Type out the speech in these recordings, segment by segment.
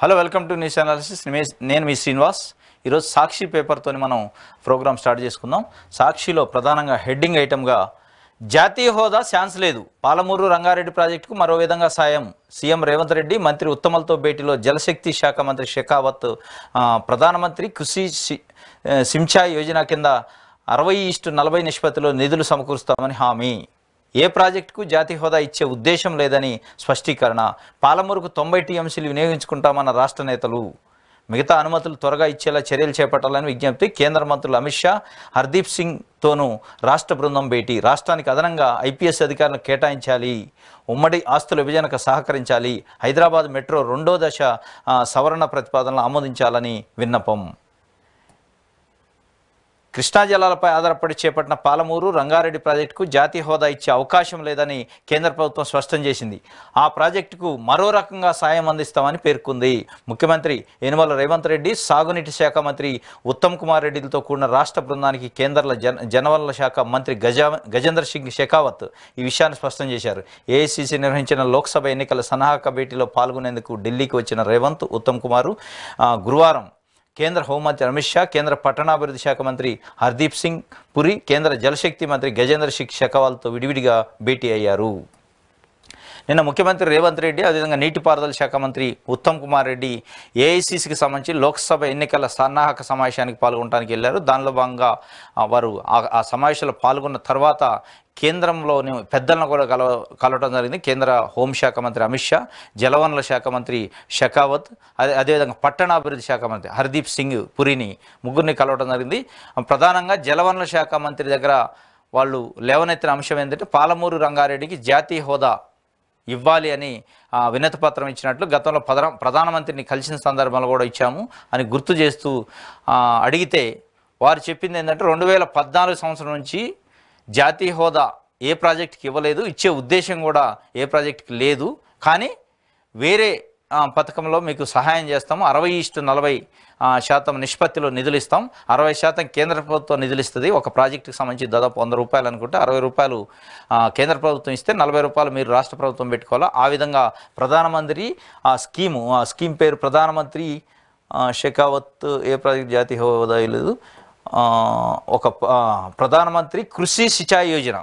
hello welcome to news analysis నేను మీ శ్రీనివాస్ ఈరోజు సాక్షి పేపర్తో మనం ప్రోగ్రామ్ స్టార్ట్ చేసుకుందాం సాక్షిలో ప్రధానంగా హెడ్డింగ్ ఐటమ్గా జాతీయ హోదా ఛాన్స్ లేదు పాలమూరు రంగారెడ్డి ప్రాజెక్టుకు మరో విధంగా సాయం సీఎం రేవంత్ రెడ్డి మంత్రి ఉత్తమలతో భేటీలో జలశక్తి శాఖ మంత్రి షెకావత్ ప్రధానమంత్రి కృషి సించాయ్ యోజన కింద అరవై ఇస్టు నలభై నిష్పత్తిలో నిధులు సమకూరుస్తామని హామీ ఏ ప్రాజెక్టుకు జాతీయ హోదా ఇచ్చే ఉద్దేశం లేదని స్పష్టీకరణ పాలమూరుకు తొంభై టీఎంసీలు వినియోగించుకుంటామన్న రాష్ట్ర నేతలు మిగతా అనుమతులు త్వరగా ఇచ్చేలా చర్యలు చేపట్టాలని విజ్ఞప్తి కేంద్ర మంత్రులు అమిత్ షా హర్దీప్ సింగ్తోనూ రాష్ట్ర బృందం భేటీ రాష్ట్రానికి అదనంగా ఐపీఎస్ అధికారులను కేటాయించాలి ఉమ్మడి ఆస్తుల విభజనకు సహకరించాలి హైదరాబాద్ మెట్రో రెండో దశ సవరణ ప్రతిపాదనలు ఆమోదించాలని విన్నపం కృష్ణా జలాలపై ఆధారపడి చేపట్టిన పాలమూరు రంగారెడ్డి ప్రాజెక్టుకు జాతీయ హోదా ఇచ్చే అవకాశం లేదని కేంద్ర ప్రభుత్వం స్పష్టం చేసింది ఆ ప్రాజెక్టుకు మరో రకంగా సాయం అందిస్తామని పేర్కొంది ముఖ్యమంత్రి యనమల రేవంత్ రెడ్డి సాగునీటి శాఖ మంత్రి ఉత్తమ్ కుమార్ రెడ్డిలతో కూడిన రాష్ట్ర బృందానికి కేంద్ర జన శాఖ మంత్రి గజేంద్ర సింగ్ షెకావత్ ఈ విషయాన్ని స్పష్టం చేశారు ఏఐసిసి నిర్వహించిన లోక్సభ ఎన్నికల సన్నాహక భేటీలో పాల్గొనేందుకు ఢిల్లీకి వచ్చిన రేవంత్ ఉత్తమ్ కుమారు గురువారం కేంద్ర హోంమంత్రి అమిత్ షా కేంద్ర పట్టణాభివృద్ధి శాఖ మంత్రి హర్దీప్ సింగ్ పురి కేంద్ర జలశక్తి మంత్రి గజేంద్ర సింగ్ షెకావాల్తో విడివిడిగా భేటీ అయ్యారు నిన్న ముఖ్యమంత్రి రేవంత్ రెడ్డి అదేవిధంగా నీటిపారుదల శాఖ మంత్రి ఉత్తమ్ కుమార్ రెడ్డి ఏఐసిసికి సంబంధించి లోక్సభ ఎన్నికల సన్నాహక సమావేశానికి పాల్గొనడానికి వెళ్ళారు దానిలో భాగంగా వారు ఆ సమావేశంలో పాల్గొన్న తర్వాత కేంద్రంలోని పెద్దలను కూడా కలవ కలవడం జరిగింది కేంద్ర హోంశాఖ మంత్రి అమిత్ షా జలవనరుల శాఖ మంత్రి షెకావత్ అదే అదేవిధంగా పట్టణాభివృద్ధి శాఖ మంత్రి హర్దీప్ సింగ్ పురిని ముగ్గురిని కలవడం జరిగింది ప్రధానంగా జలవనరుల శాఖ మంత్రి దగ్గర వాళ్ళు లేవనెత్తిన అంశం ఏంటంటే పాలమూరు రంగారెడ్డికి జాతీయ హోదా ఇవ్వాలి అని వినతి పత్రం ఇచ్చినట్లు గతంలో ప్రధాన ప్రధానమంత్రిని కలిసిన సందర్భంలో కూడా ఇచ్చాము అని గుర్తు చేస్తూ అడిగితే వారు చెప్పింది ఏంటంటే రెండు వేల పద్నాలుగు సంవత్సరం నుంచి జాతీయ హోదా ఏ ప్రాజెక్ట్కి ఇవ్వలేదు ఇచ్చే ఉద్దేశం కూడా ఏ ప్రాజెక్ట్కి లేదు కానీ వేరే పథకంలో మీకు సహాయం చేస్తాము అరవై ఇష్టు నలభై శాతం నిష్పత్తిలో నిధులు ఇస్తాం అరవై శాతం కేంద్ర ప్రభుత్వం నిధులు ఇస్తుంది ఒక ప్రాజెక్టుకి సంబంధించి దాదాపు వంద రూపాయలు అనుకుంటే అరవై రూపాయలు కేంద్ర ప్రభుత్వం ఇస్తే నలభై రూపాయలు మీరు రాష్ట్ర ప్రభుత్వం పెట్టుకోవాలి ఆ విధంగా ప్రధానమంత్రి ఆ స్కీము ఆ స్కీమ్ పేరు ప్రధానమంత్రి షెకావత్ ఏ ప్రాజెక్ట్ జాతీయ హోదా లేదు ఒక ప్రధానమంత్రి కృషి సిచాయి యోజన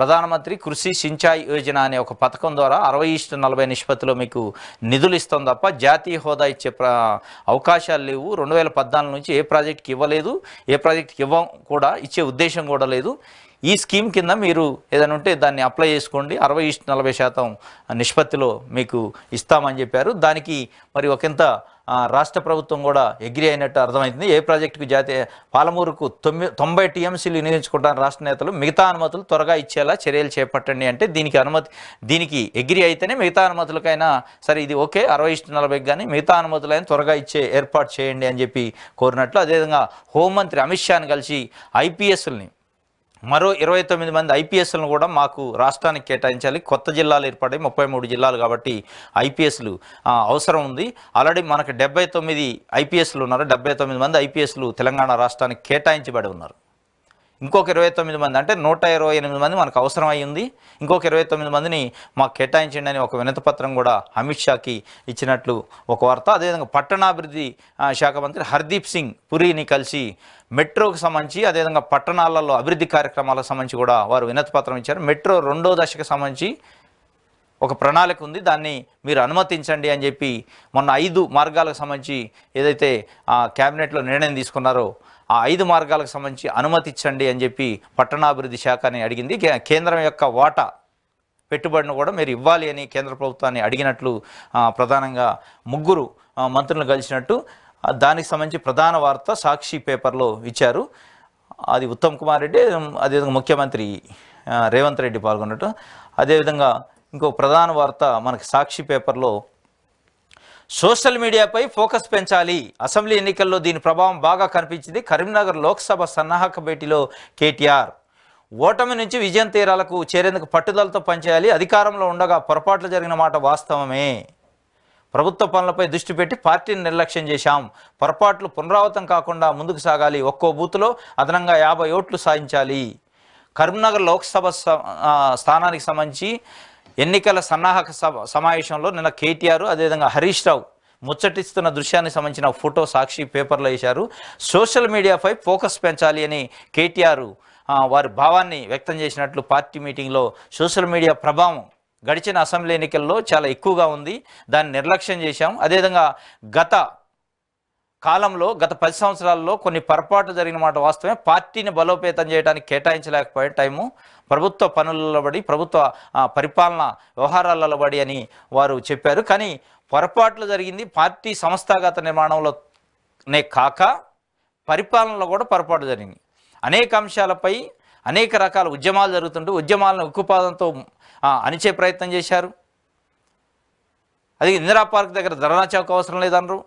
ప్రధానమంత్రి కృషి సించాయ్ యోజన అనే ఒక పథకం ద్వారా అరవై ఇష్ట నలభై నిష్పత్తిలో మీకు నిధులు ఇస్తాం తప్ప జాతీయ హోదా ఇచ్చే అవకాశాలు లేవు రెండు వేల పద్నాలుగు నుంచి ఏ ప్రాజెక్ట్కి ఇవ్వలేదు ఏ ప్రాజెక్ట్కి ఇవ్వం కూడా ఇచ్చే ఉద్దేశం కూడా లేదు ఈ స్కీమ్ కింద మీరు ఏదైనా ఉంటే దాన్ని అప్లై చేసుకోండి అరవై నలభై శాతం నిష్పత్తిలో మీకు ఇస్తామని చెప్పారు దానికి మరి ఒకంత రాష్ట్ర ప్రభుత్వం కూడా ఎగ్రి అయినట్టు అర్థమైంది ఏ ప్రాజెక్టుకు జాతీయ పాలమూరుకు తొమ్మిది తొంభై టీఎంసీలు వినియోగించుకుంటారు రాష్ట్ర నేతలు మిగతా అనుమతులు త్వరగా ఇచ్చేలా చర్యలు చేపట్టండి అంటే దీనికి అనుమతి దీనికి ఎగ్రి అయితేనే మిగతా అనుమతులకైనా సరే ఇది ఓకే అరవై ఇష్ట నలభైకి కానీ మిగతా అనుమతులైనా త్వరగా ఇచ్చే ఏర్పాటు చేయండి అని చెప్పి కోరినట్లు అదేవిధంగా హోంమంత్రి అమిత్ షాను కలిసి ఐపీఎస్ని మరో ఇరవై తొమ్మిది మంది ఐపీఎస్లను కూడా మాకు రాష్ట్రానికి కేటాయించాలి కొత్త జిల్లాలు ఏర్పడాయి ముప్పై మూడు జిల్లాలు కాబట్టి ఐపీఎస్లు అవసరం ఉంది ఆల్రెడీ మనకు డెబ్బై తొమ్మిది ఐపీఎస్లు ఉన్నారు డెబ్బై తొమ్మిది మంది ఐపీఎస్లు తెలంగాణ రాష్ట్రానికి కేటాయించబడి ఉన్నారు ఇంకొక ఇరవై తొమ్మిది మంది అంటే నూట ఇరవై ఎనిమిది మంది మనకు అవసరం అయ్యింది ఇంకొక ఇరవై తొమ్మిది మందిని మాకు కేటాయించండి అని ఒక వినతిపత్రం కూడా అమిత్ షాకి ఇచ్చినట్లు ఒక వార్త అదేవిధంగా పట్టణాభివృద్ధి శాఖ మంత్రి హర్దీప్ సింగ్ పురిని కలిసి మెట్రోకు సంబంధించి అదేవిధంగా పట్టణాలలో అభివృద్ధి కార్యక్రమాలకు సంబంధించి కూడా వారు వినతి పత్రం ఇచ్చారు మెట్రో రెండో దశకు సంబంధించి ఒక ప్రణాళిక ఉంది దాన్ని మీరు అనుమతించండి అని చెప్పి మొన్న ఐదు మార్గాలకు సంబంధించి ఏదైతే ఆ క్యాబినెట్లో నిర్ణయం తీసుకున్నారో ఆ ఐదు మార్గాలకు సంబంధించి అనుమతించండి అని చెప్పి పట్టణాభివృద్ధి శాఖని అడిగింది కేంద్రం యొక్క వాటా పెట్టుబడిని కూడా మీరు ఇవ్వాలి అని కేంద్ర ప్రభుత్వాన్ని అడిగినట్లు ప్రధానంగా ముగ్గురు మంత్రులను కలిసినట్టు దానికి సంబంధించి ప్రధాన వార్త సాక్షి పేపర్లో ఇచ్చారు అది ఉత్తమ్ కుమార్ రెడ్డి అదేవిధంగా ముఖ్యమంత్రి రేవంత్ రెడ్డి పాల్గొన్నట్టు అదేవిధంగా ఇంకో ప్రధాన వార్త మనకి సాక్షి పేపర్లో సోషల్ మీడియాపై ఫోకస్ పెంచాలి అసెంబ్లీ ఎన్నికల్లో దీని ప్రభావం బాగా కనిపించింది కరీంనగర్ లోక్సభ సన్నాహక భేటీలో కేటీఆర్ ఓటమి నుంచి విజయం తీరాలకు చేరేందుకు పట్టుదలతో పనిచేయాలి అధికారంలో ఉండగా పొరపాట్లు జరిగిన మాట వాస్తవమే ప్రభుత్వ పనులపై దృష్టి పెట్టి పార్టీని నిర్లక్ష్యం చేశాం పొరపాట్లు పునరావృతం కాకుండా ముందుకు సాగాలి ఒక్కో బూత్లో అదనంగా యాభై ఓట్లు సాధించాలి కరీంనగర్ లోక్సభ స్థానానికి సంబంధించి ఎన్నికల సన్నాహక సభ సమావేశంలో నిన్న కేటీఆర్ అదేవిధంగా హరీష్ రావు ముచ్చటిస్తున్న దృశ్యానికి సంబంధించిన ఫోటో సాక్షి పేపర్లో వేశారు సోషల్ మీడియాపై ఫోకస్ పెంచాలి అని కేటీఆర్ వారి భావాన్ని వ్యక్తం చేసినట్లు పార్టీ మీటింగ్లో సోషల్ మీడియా ప్రభావం గడిచిన అసెంబ్లీ ఎన్నికల్లో చాలా ఎక్కువగా ఉంది దాన్ని నిర్లక్ష్యం చేశాం అదేవిధంగా గత కాలంలో గత పది సంవత్సరాల్లో కొన్ని పొరపాట్లు జరిగిన మాట వాస్తవమే పార్టీని బలోపేతం చేయడానికి కేటాయించలేకపోయే టైము ప్రభుత్వ పనులలో బడి ప్రభుత్వ పరిపాలన వ్యవహారాలలో బడి అని వారు చెప్పారు కానీ పొరపాట్లు జరిగింది పార్టీ సంస్థాగత నిర్మాణంలోనే కాక పరిపాలనలో కూడా పొరపాటు జరిగింది అనేక అంశాలపై అనేక రకాల ఉద్యమాలు జరుగుతుంటే ఉద్యమాలను ఉక్కుపాదంతో అనిచే ప్రయత్నం చేశారు అది ఇందిరా పార్క్ దగ్గర ధర్నా చౌక్ అవసరం లేదనరు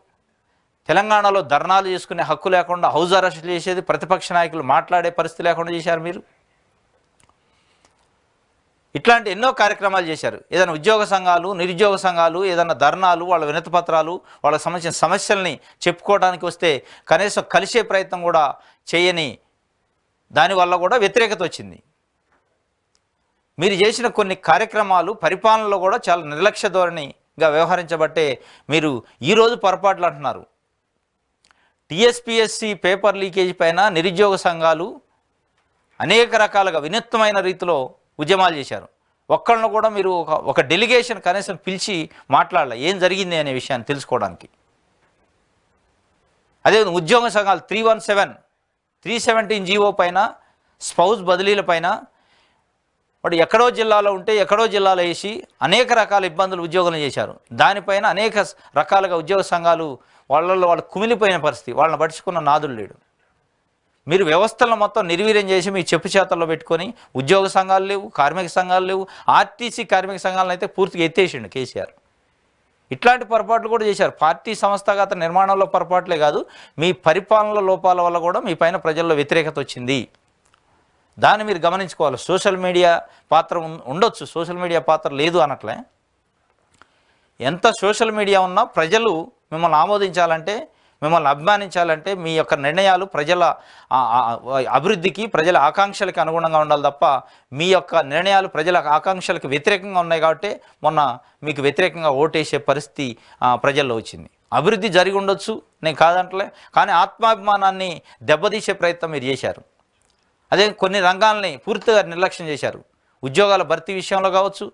తెలంగాణలో ధర్నాలు చేసుకునే హక్కు లేకుండా హౌస్ అరెస్ట్ చేసేది ప్రతిపక్ష నాయకులు మాట్లాడే పరిస్థితి లేకుండా చేశారు మీరు ఇట్లాంటి ఎన్నో కార్యక్రమాలు చేశారు ఏదైనా ఉద్యోగ సంఘాలు నిరుద్యోగ సంఘాలు ఏదైనా ధర్నాలు వాళ్ళ వినతిపత్రాలు వాళ్ళ సంబంధించిన సమస్యల్ని చెప్పుకోవడానికి వస్తే కనీసం కలిసే ప్రయత్నం కూడా చేయని దానివల్ల కూడా వ్యతిరేకత వచ్చింది మీరు చేసిన కొన్ని కార్యక్రమాలు పరిపాలనలో కూడా చాలా నిర్లక్ష్య ధోరణిగా వ్యవహరించబట్టే మీరు ఈరోజు పొరపాట్లు అంటున్నారు టిఎస్పిఎస్సి పేపర్ లీకేజ్ పైన నిరుద్యోగ సంఘాలు అనేక రకాలుగా వినూత్నమైన రీతిలో ఉద్యమాలు చేశారు ఒక్కళ్ళను కూడా మీరు ఒక ఒక డెలిగేషన్ కనీసం పిలిచి మాట్లాడాలి ఏం జరిగింది అనే విషయాన్ని తెలుసుకోవడానికి అదే ఉద్యోగ సంఘాలు three one seven three seventeen GO పైన స్పౌజ్ బదిలీల పైన వాడు ఎక్కడో జిల్లాలో ఉంటే ఎక్కడో జిల్లాలో వేసి అనేక రకాల ఇబ్బందులు ఉద్యోగులను చేశారు దానిపైన అనేక రకాలుగా ఉద్యోగ సంఘాలు వాళ్ళల్లో వాళ్ళు కుమిలిపోయిన పరిస్థితి వాళ్ళని పడుచుకున్న నాదులు లేడు మీరు వ్యవస్థలను మొత్తం నిర్వీర్యం చేసి మీ చెప్పు చేతల్లో పెట్టుకొని ఉద్యోగ సంఘాలు లేవు కార్మిక సంఘాలు లేవు ఆర్టీసీ కార్మిక సంఘాలను అయితే పూర్తిగా ఎత్తేసిండు కేసీఆర్ ఇట్లాంటి పొరపాట్లు కూడా చేశారు పార్టీ సంస్థాగత నిర్మాణంలో పొరపాట్లే కాదు మీ పరిపాలన లోపాల వల్ల కూడా మీ పైన ప్రజల్లో వ్యతిరేకత వచ్చింది దాన్ని మీరు గమనించుకోవాలి సోషల్ మీడియా పాత్ర ఉండొచ్చు సోషల్ మీడియా పాత్ర లేదు అనట్లే ఎంత సోషల్ మీడియా ఉన్నా ప్రజలు మిమ్మల్ని ఆమోదించాలంటే మిమ్మల్ని అభిమానించాలంటే మీ యొక్క నిర్ణయాలు ప్రజల అభివృద్ధికి ప్రజల ఆకాంక్షలకి అనుగుణంగా ఉండాలి తప్ప మీ యొక్క నిర్ణయాలు ప్రజల ఆకాంక్షలకు వ్యతిరేకంగా ఉన్నాయి కాబట్టి మొన్న మీకు వ్యతిరేకంగా ఓటేసే పరిస్థితి ప్రజల్లో వచ్చింది అభివృద్ధి జరిగి ఉండొచ్చు నేను కాదంటలే కానీ ఆత్మాభిమానాన్ని దెబ్బతీసే ప్రయత్నం మీరు చేశారు అదే కొన్ని రంగాలని పూర్తిగా నిర్లక్ష్యం చేశారు ఉద్యోగాల భర్తీ విషయంలో కావచ్చు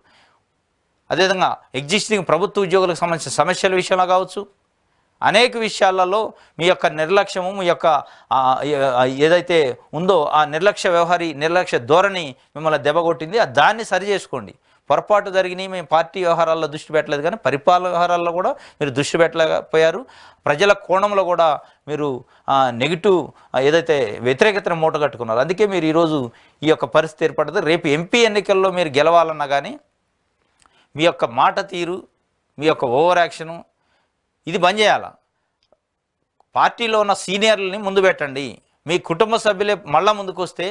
అదేవిధంగా ఎగ్జిస్టింగ్ ప్రభుత్వ ఉద్యోగులకు సంబంధించిన సమస్యల విషయంలో కావచ్చు అనేక విషయాలలో మీ యొక్క నిర్లక్ష్యము మీ యొక్క ఏదైతే ఉందో ఆ నిర్లక్ష్య వ్యవహారి నిర్లక్ష్య ధోరణి మిమ్మల్ని దెబ్బగొట్టింది దాన్ని సరి చేసుకోండి పొరపాటు జరిగినాయి మేము పార్టీ వ్యవహారాల్లో దృష్టి పెట్టలేదు కానీ పరిపాలన వ్యవహారాల్లో కూడా మీరు దృష్టి పెట్టలేకపోయారు ప్రజల కోణంలో కూడా మీరు నెగిటివ్ ఏదైతే వ్యతిరేకతను మూటగట్టుకున్నారు అందుకే మీరు ఈరోజు ఈ యొక్క పరిస్థితి ఏర్పడదు రేపు ఎంపీ ఎన్నికల్లో మీరు గెలవాలన్నా కానీ మీ యొక్క మాట తీరు మీ యొక్క ఓవర్ యాక్షను ఇది బంద్ చేయాలా పార్టీలో ఉన్న సీనియర్లని ముందు పెట్టండి మీ కుటుంబ సభ్యులే మళ్ళా ముందుకు వస్తే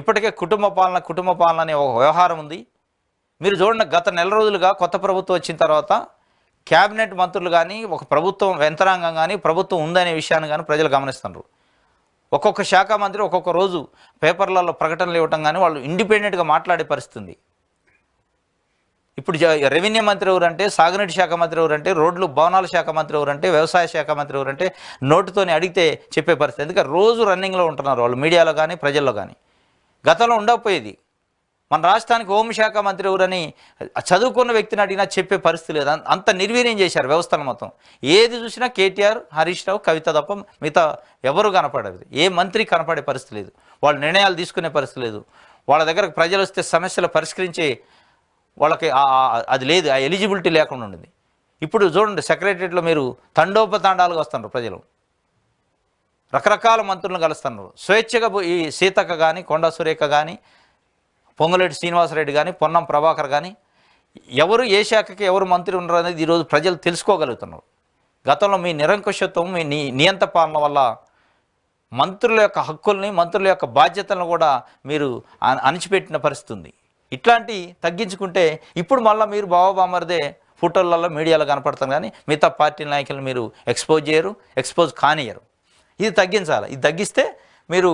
ఇప్పటికే కుటుంబ పాలన కుటుంబ పాలన అనే ఒక వ్యవహారం ఉంది మీరు చూడండి గత నెల రోజులుగా కొత్త ప్రభుత్వం వచ్చిన తర్వాత క్యాబినెట్ మంత్రులు కానీ ఒక ప్రభుత్వం యంత్రాంగం కానీ ప్రభుత్వం ఉందనే విషయాన్ని కానీ ప్రజలు గమనిస్తున్నారు ఒక్కొక్క శాఖ మంత్రి ఒక్కొక్క రోజు పేపర్లలో ప్రకటనలు ఇవ్వటం కానీ వాళ్ళు ఇండిపెండెంట్గా మాట్లాడే పరిస్థితుంది ఇప్పుడు రెవెన్యూ మంత్రి ఎవరంటే సాగునీటి శాఖ మంత్రి ఎవరంటే రోడ్లు భవనాల శాఖ మంత్రి ఎవరంటే వ్యవసాయ శాఖ మంత్రి ఎవరంటే నోటుతోని అడిగితే చెప్పే పరిస్థితి ఎందుకంటే రోజు రన్నింగ్లో ఉంటున్నారు వాళ్ళు మీడియాలో కానీ ప్రజల్లో కానీ గతంలో ఉండకపోయేది మన రాష్ట్రానికి హోంశాఖ మంత్రి ఎవరని చదువుకున్న వ్యక్తిని అడిగినా చెప్పే పరిస్థితి లేదు అంత నిర్వీర్యం చేశారు వ్యవస్థలు మొత్తం ఏది చూసినా కేటీఆర్ హరీష్ రావు కవిత తప్ప మిగతా ఎవరు కనపడదు ఏ మంత్రి కనపడే పరిస్థితి లేదు వాళ్ళు నిర్ణయాలు తీసుకునే పరిస్థితి లేదు వాళ్ళ దగ్గర ప్రజలు వస్తే సమస్యలు పరిష్కరించే వాళ్ళకి అది లేదు ఆ ఎలిజిబిలిటీ లేకుండా ఉండింది ఇప్పుడు చూడండి సెక్రటరీలో మీరు తండోపతాండాలుగా వస్తున్నారు ప్రజలు రకరకాల మంత్రులను కలుస్తున్నారు స్వేచ్ఛగా ఈ సీతక్క కానీ కొండ సురేఖ కానీ పొంగులేటి శ్రీనివాసరెడ్డి కానీ పొన్నం ప్రభాకర్ కానీ ఎవరు ఏ శాఖకి ఎవరు మంత్రి ఉన్నారు అనేది ఈరోజు ప్రజలు తెలుసుకోగలుగుతున్నారు గతంలో మీ నిరంకుశత్వం మీ నీ నియంత పాలన వల్ల మంత్రుల యొక్క హక్కుల్ని మంత్రుల యొక్క బాధ్యతలను కూడా మీరు అణిచిపెట్టిన పరిస్థితి ఉంది ఇట్లాంటి తగ్గించుకుంటే ఇప్పుడు మళ్ళీ మీరు బావబామరిదే ఫోటోలలో మీడియాలో కనపడతాం కానీ మిగతా పార్టీ నాయకులను మీరు ఎక్స్పోజ్ చేయరు ఎక్స్పోజ్ కానియరు ఇది తగ్గించాలి ఇది తగ్గిస్తే మీరు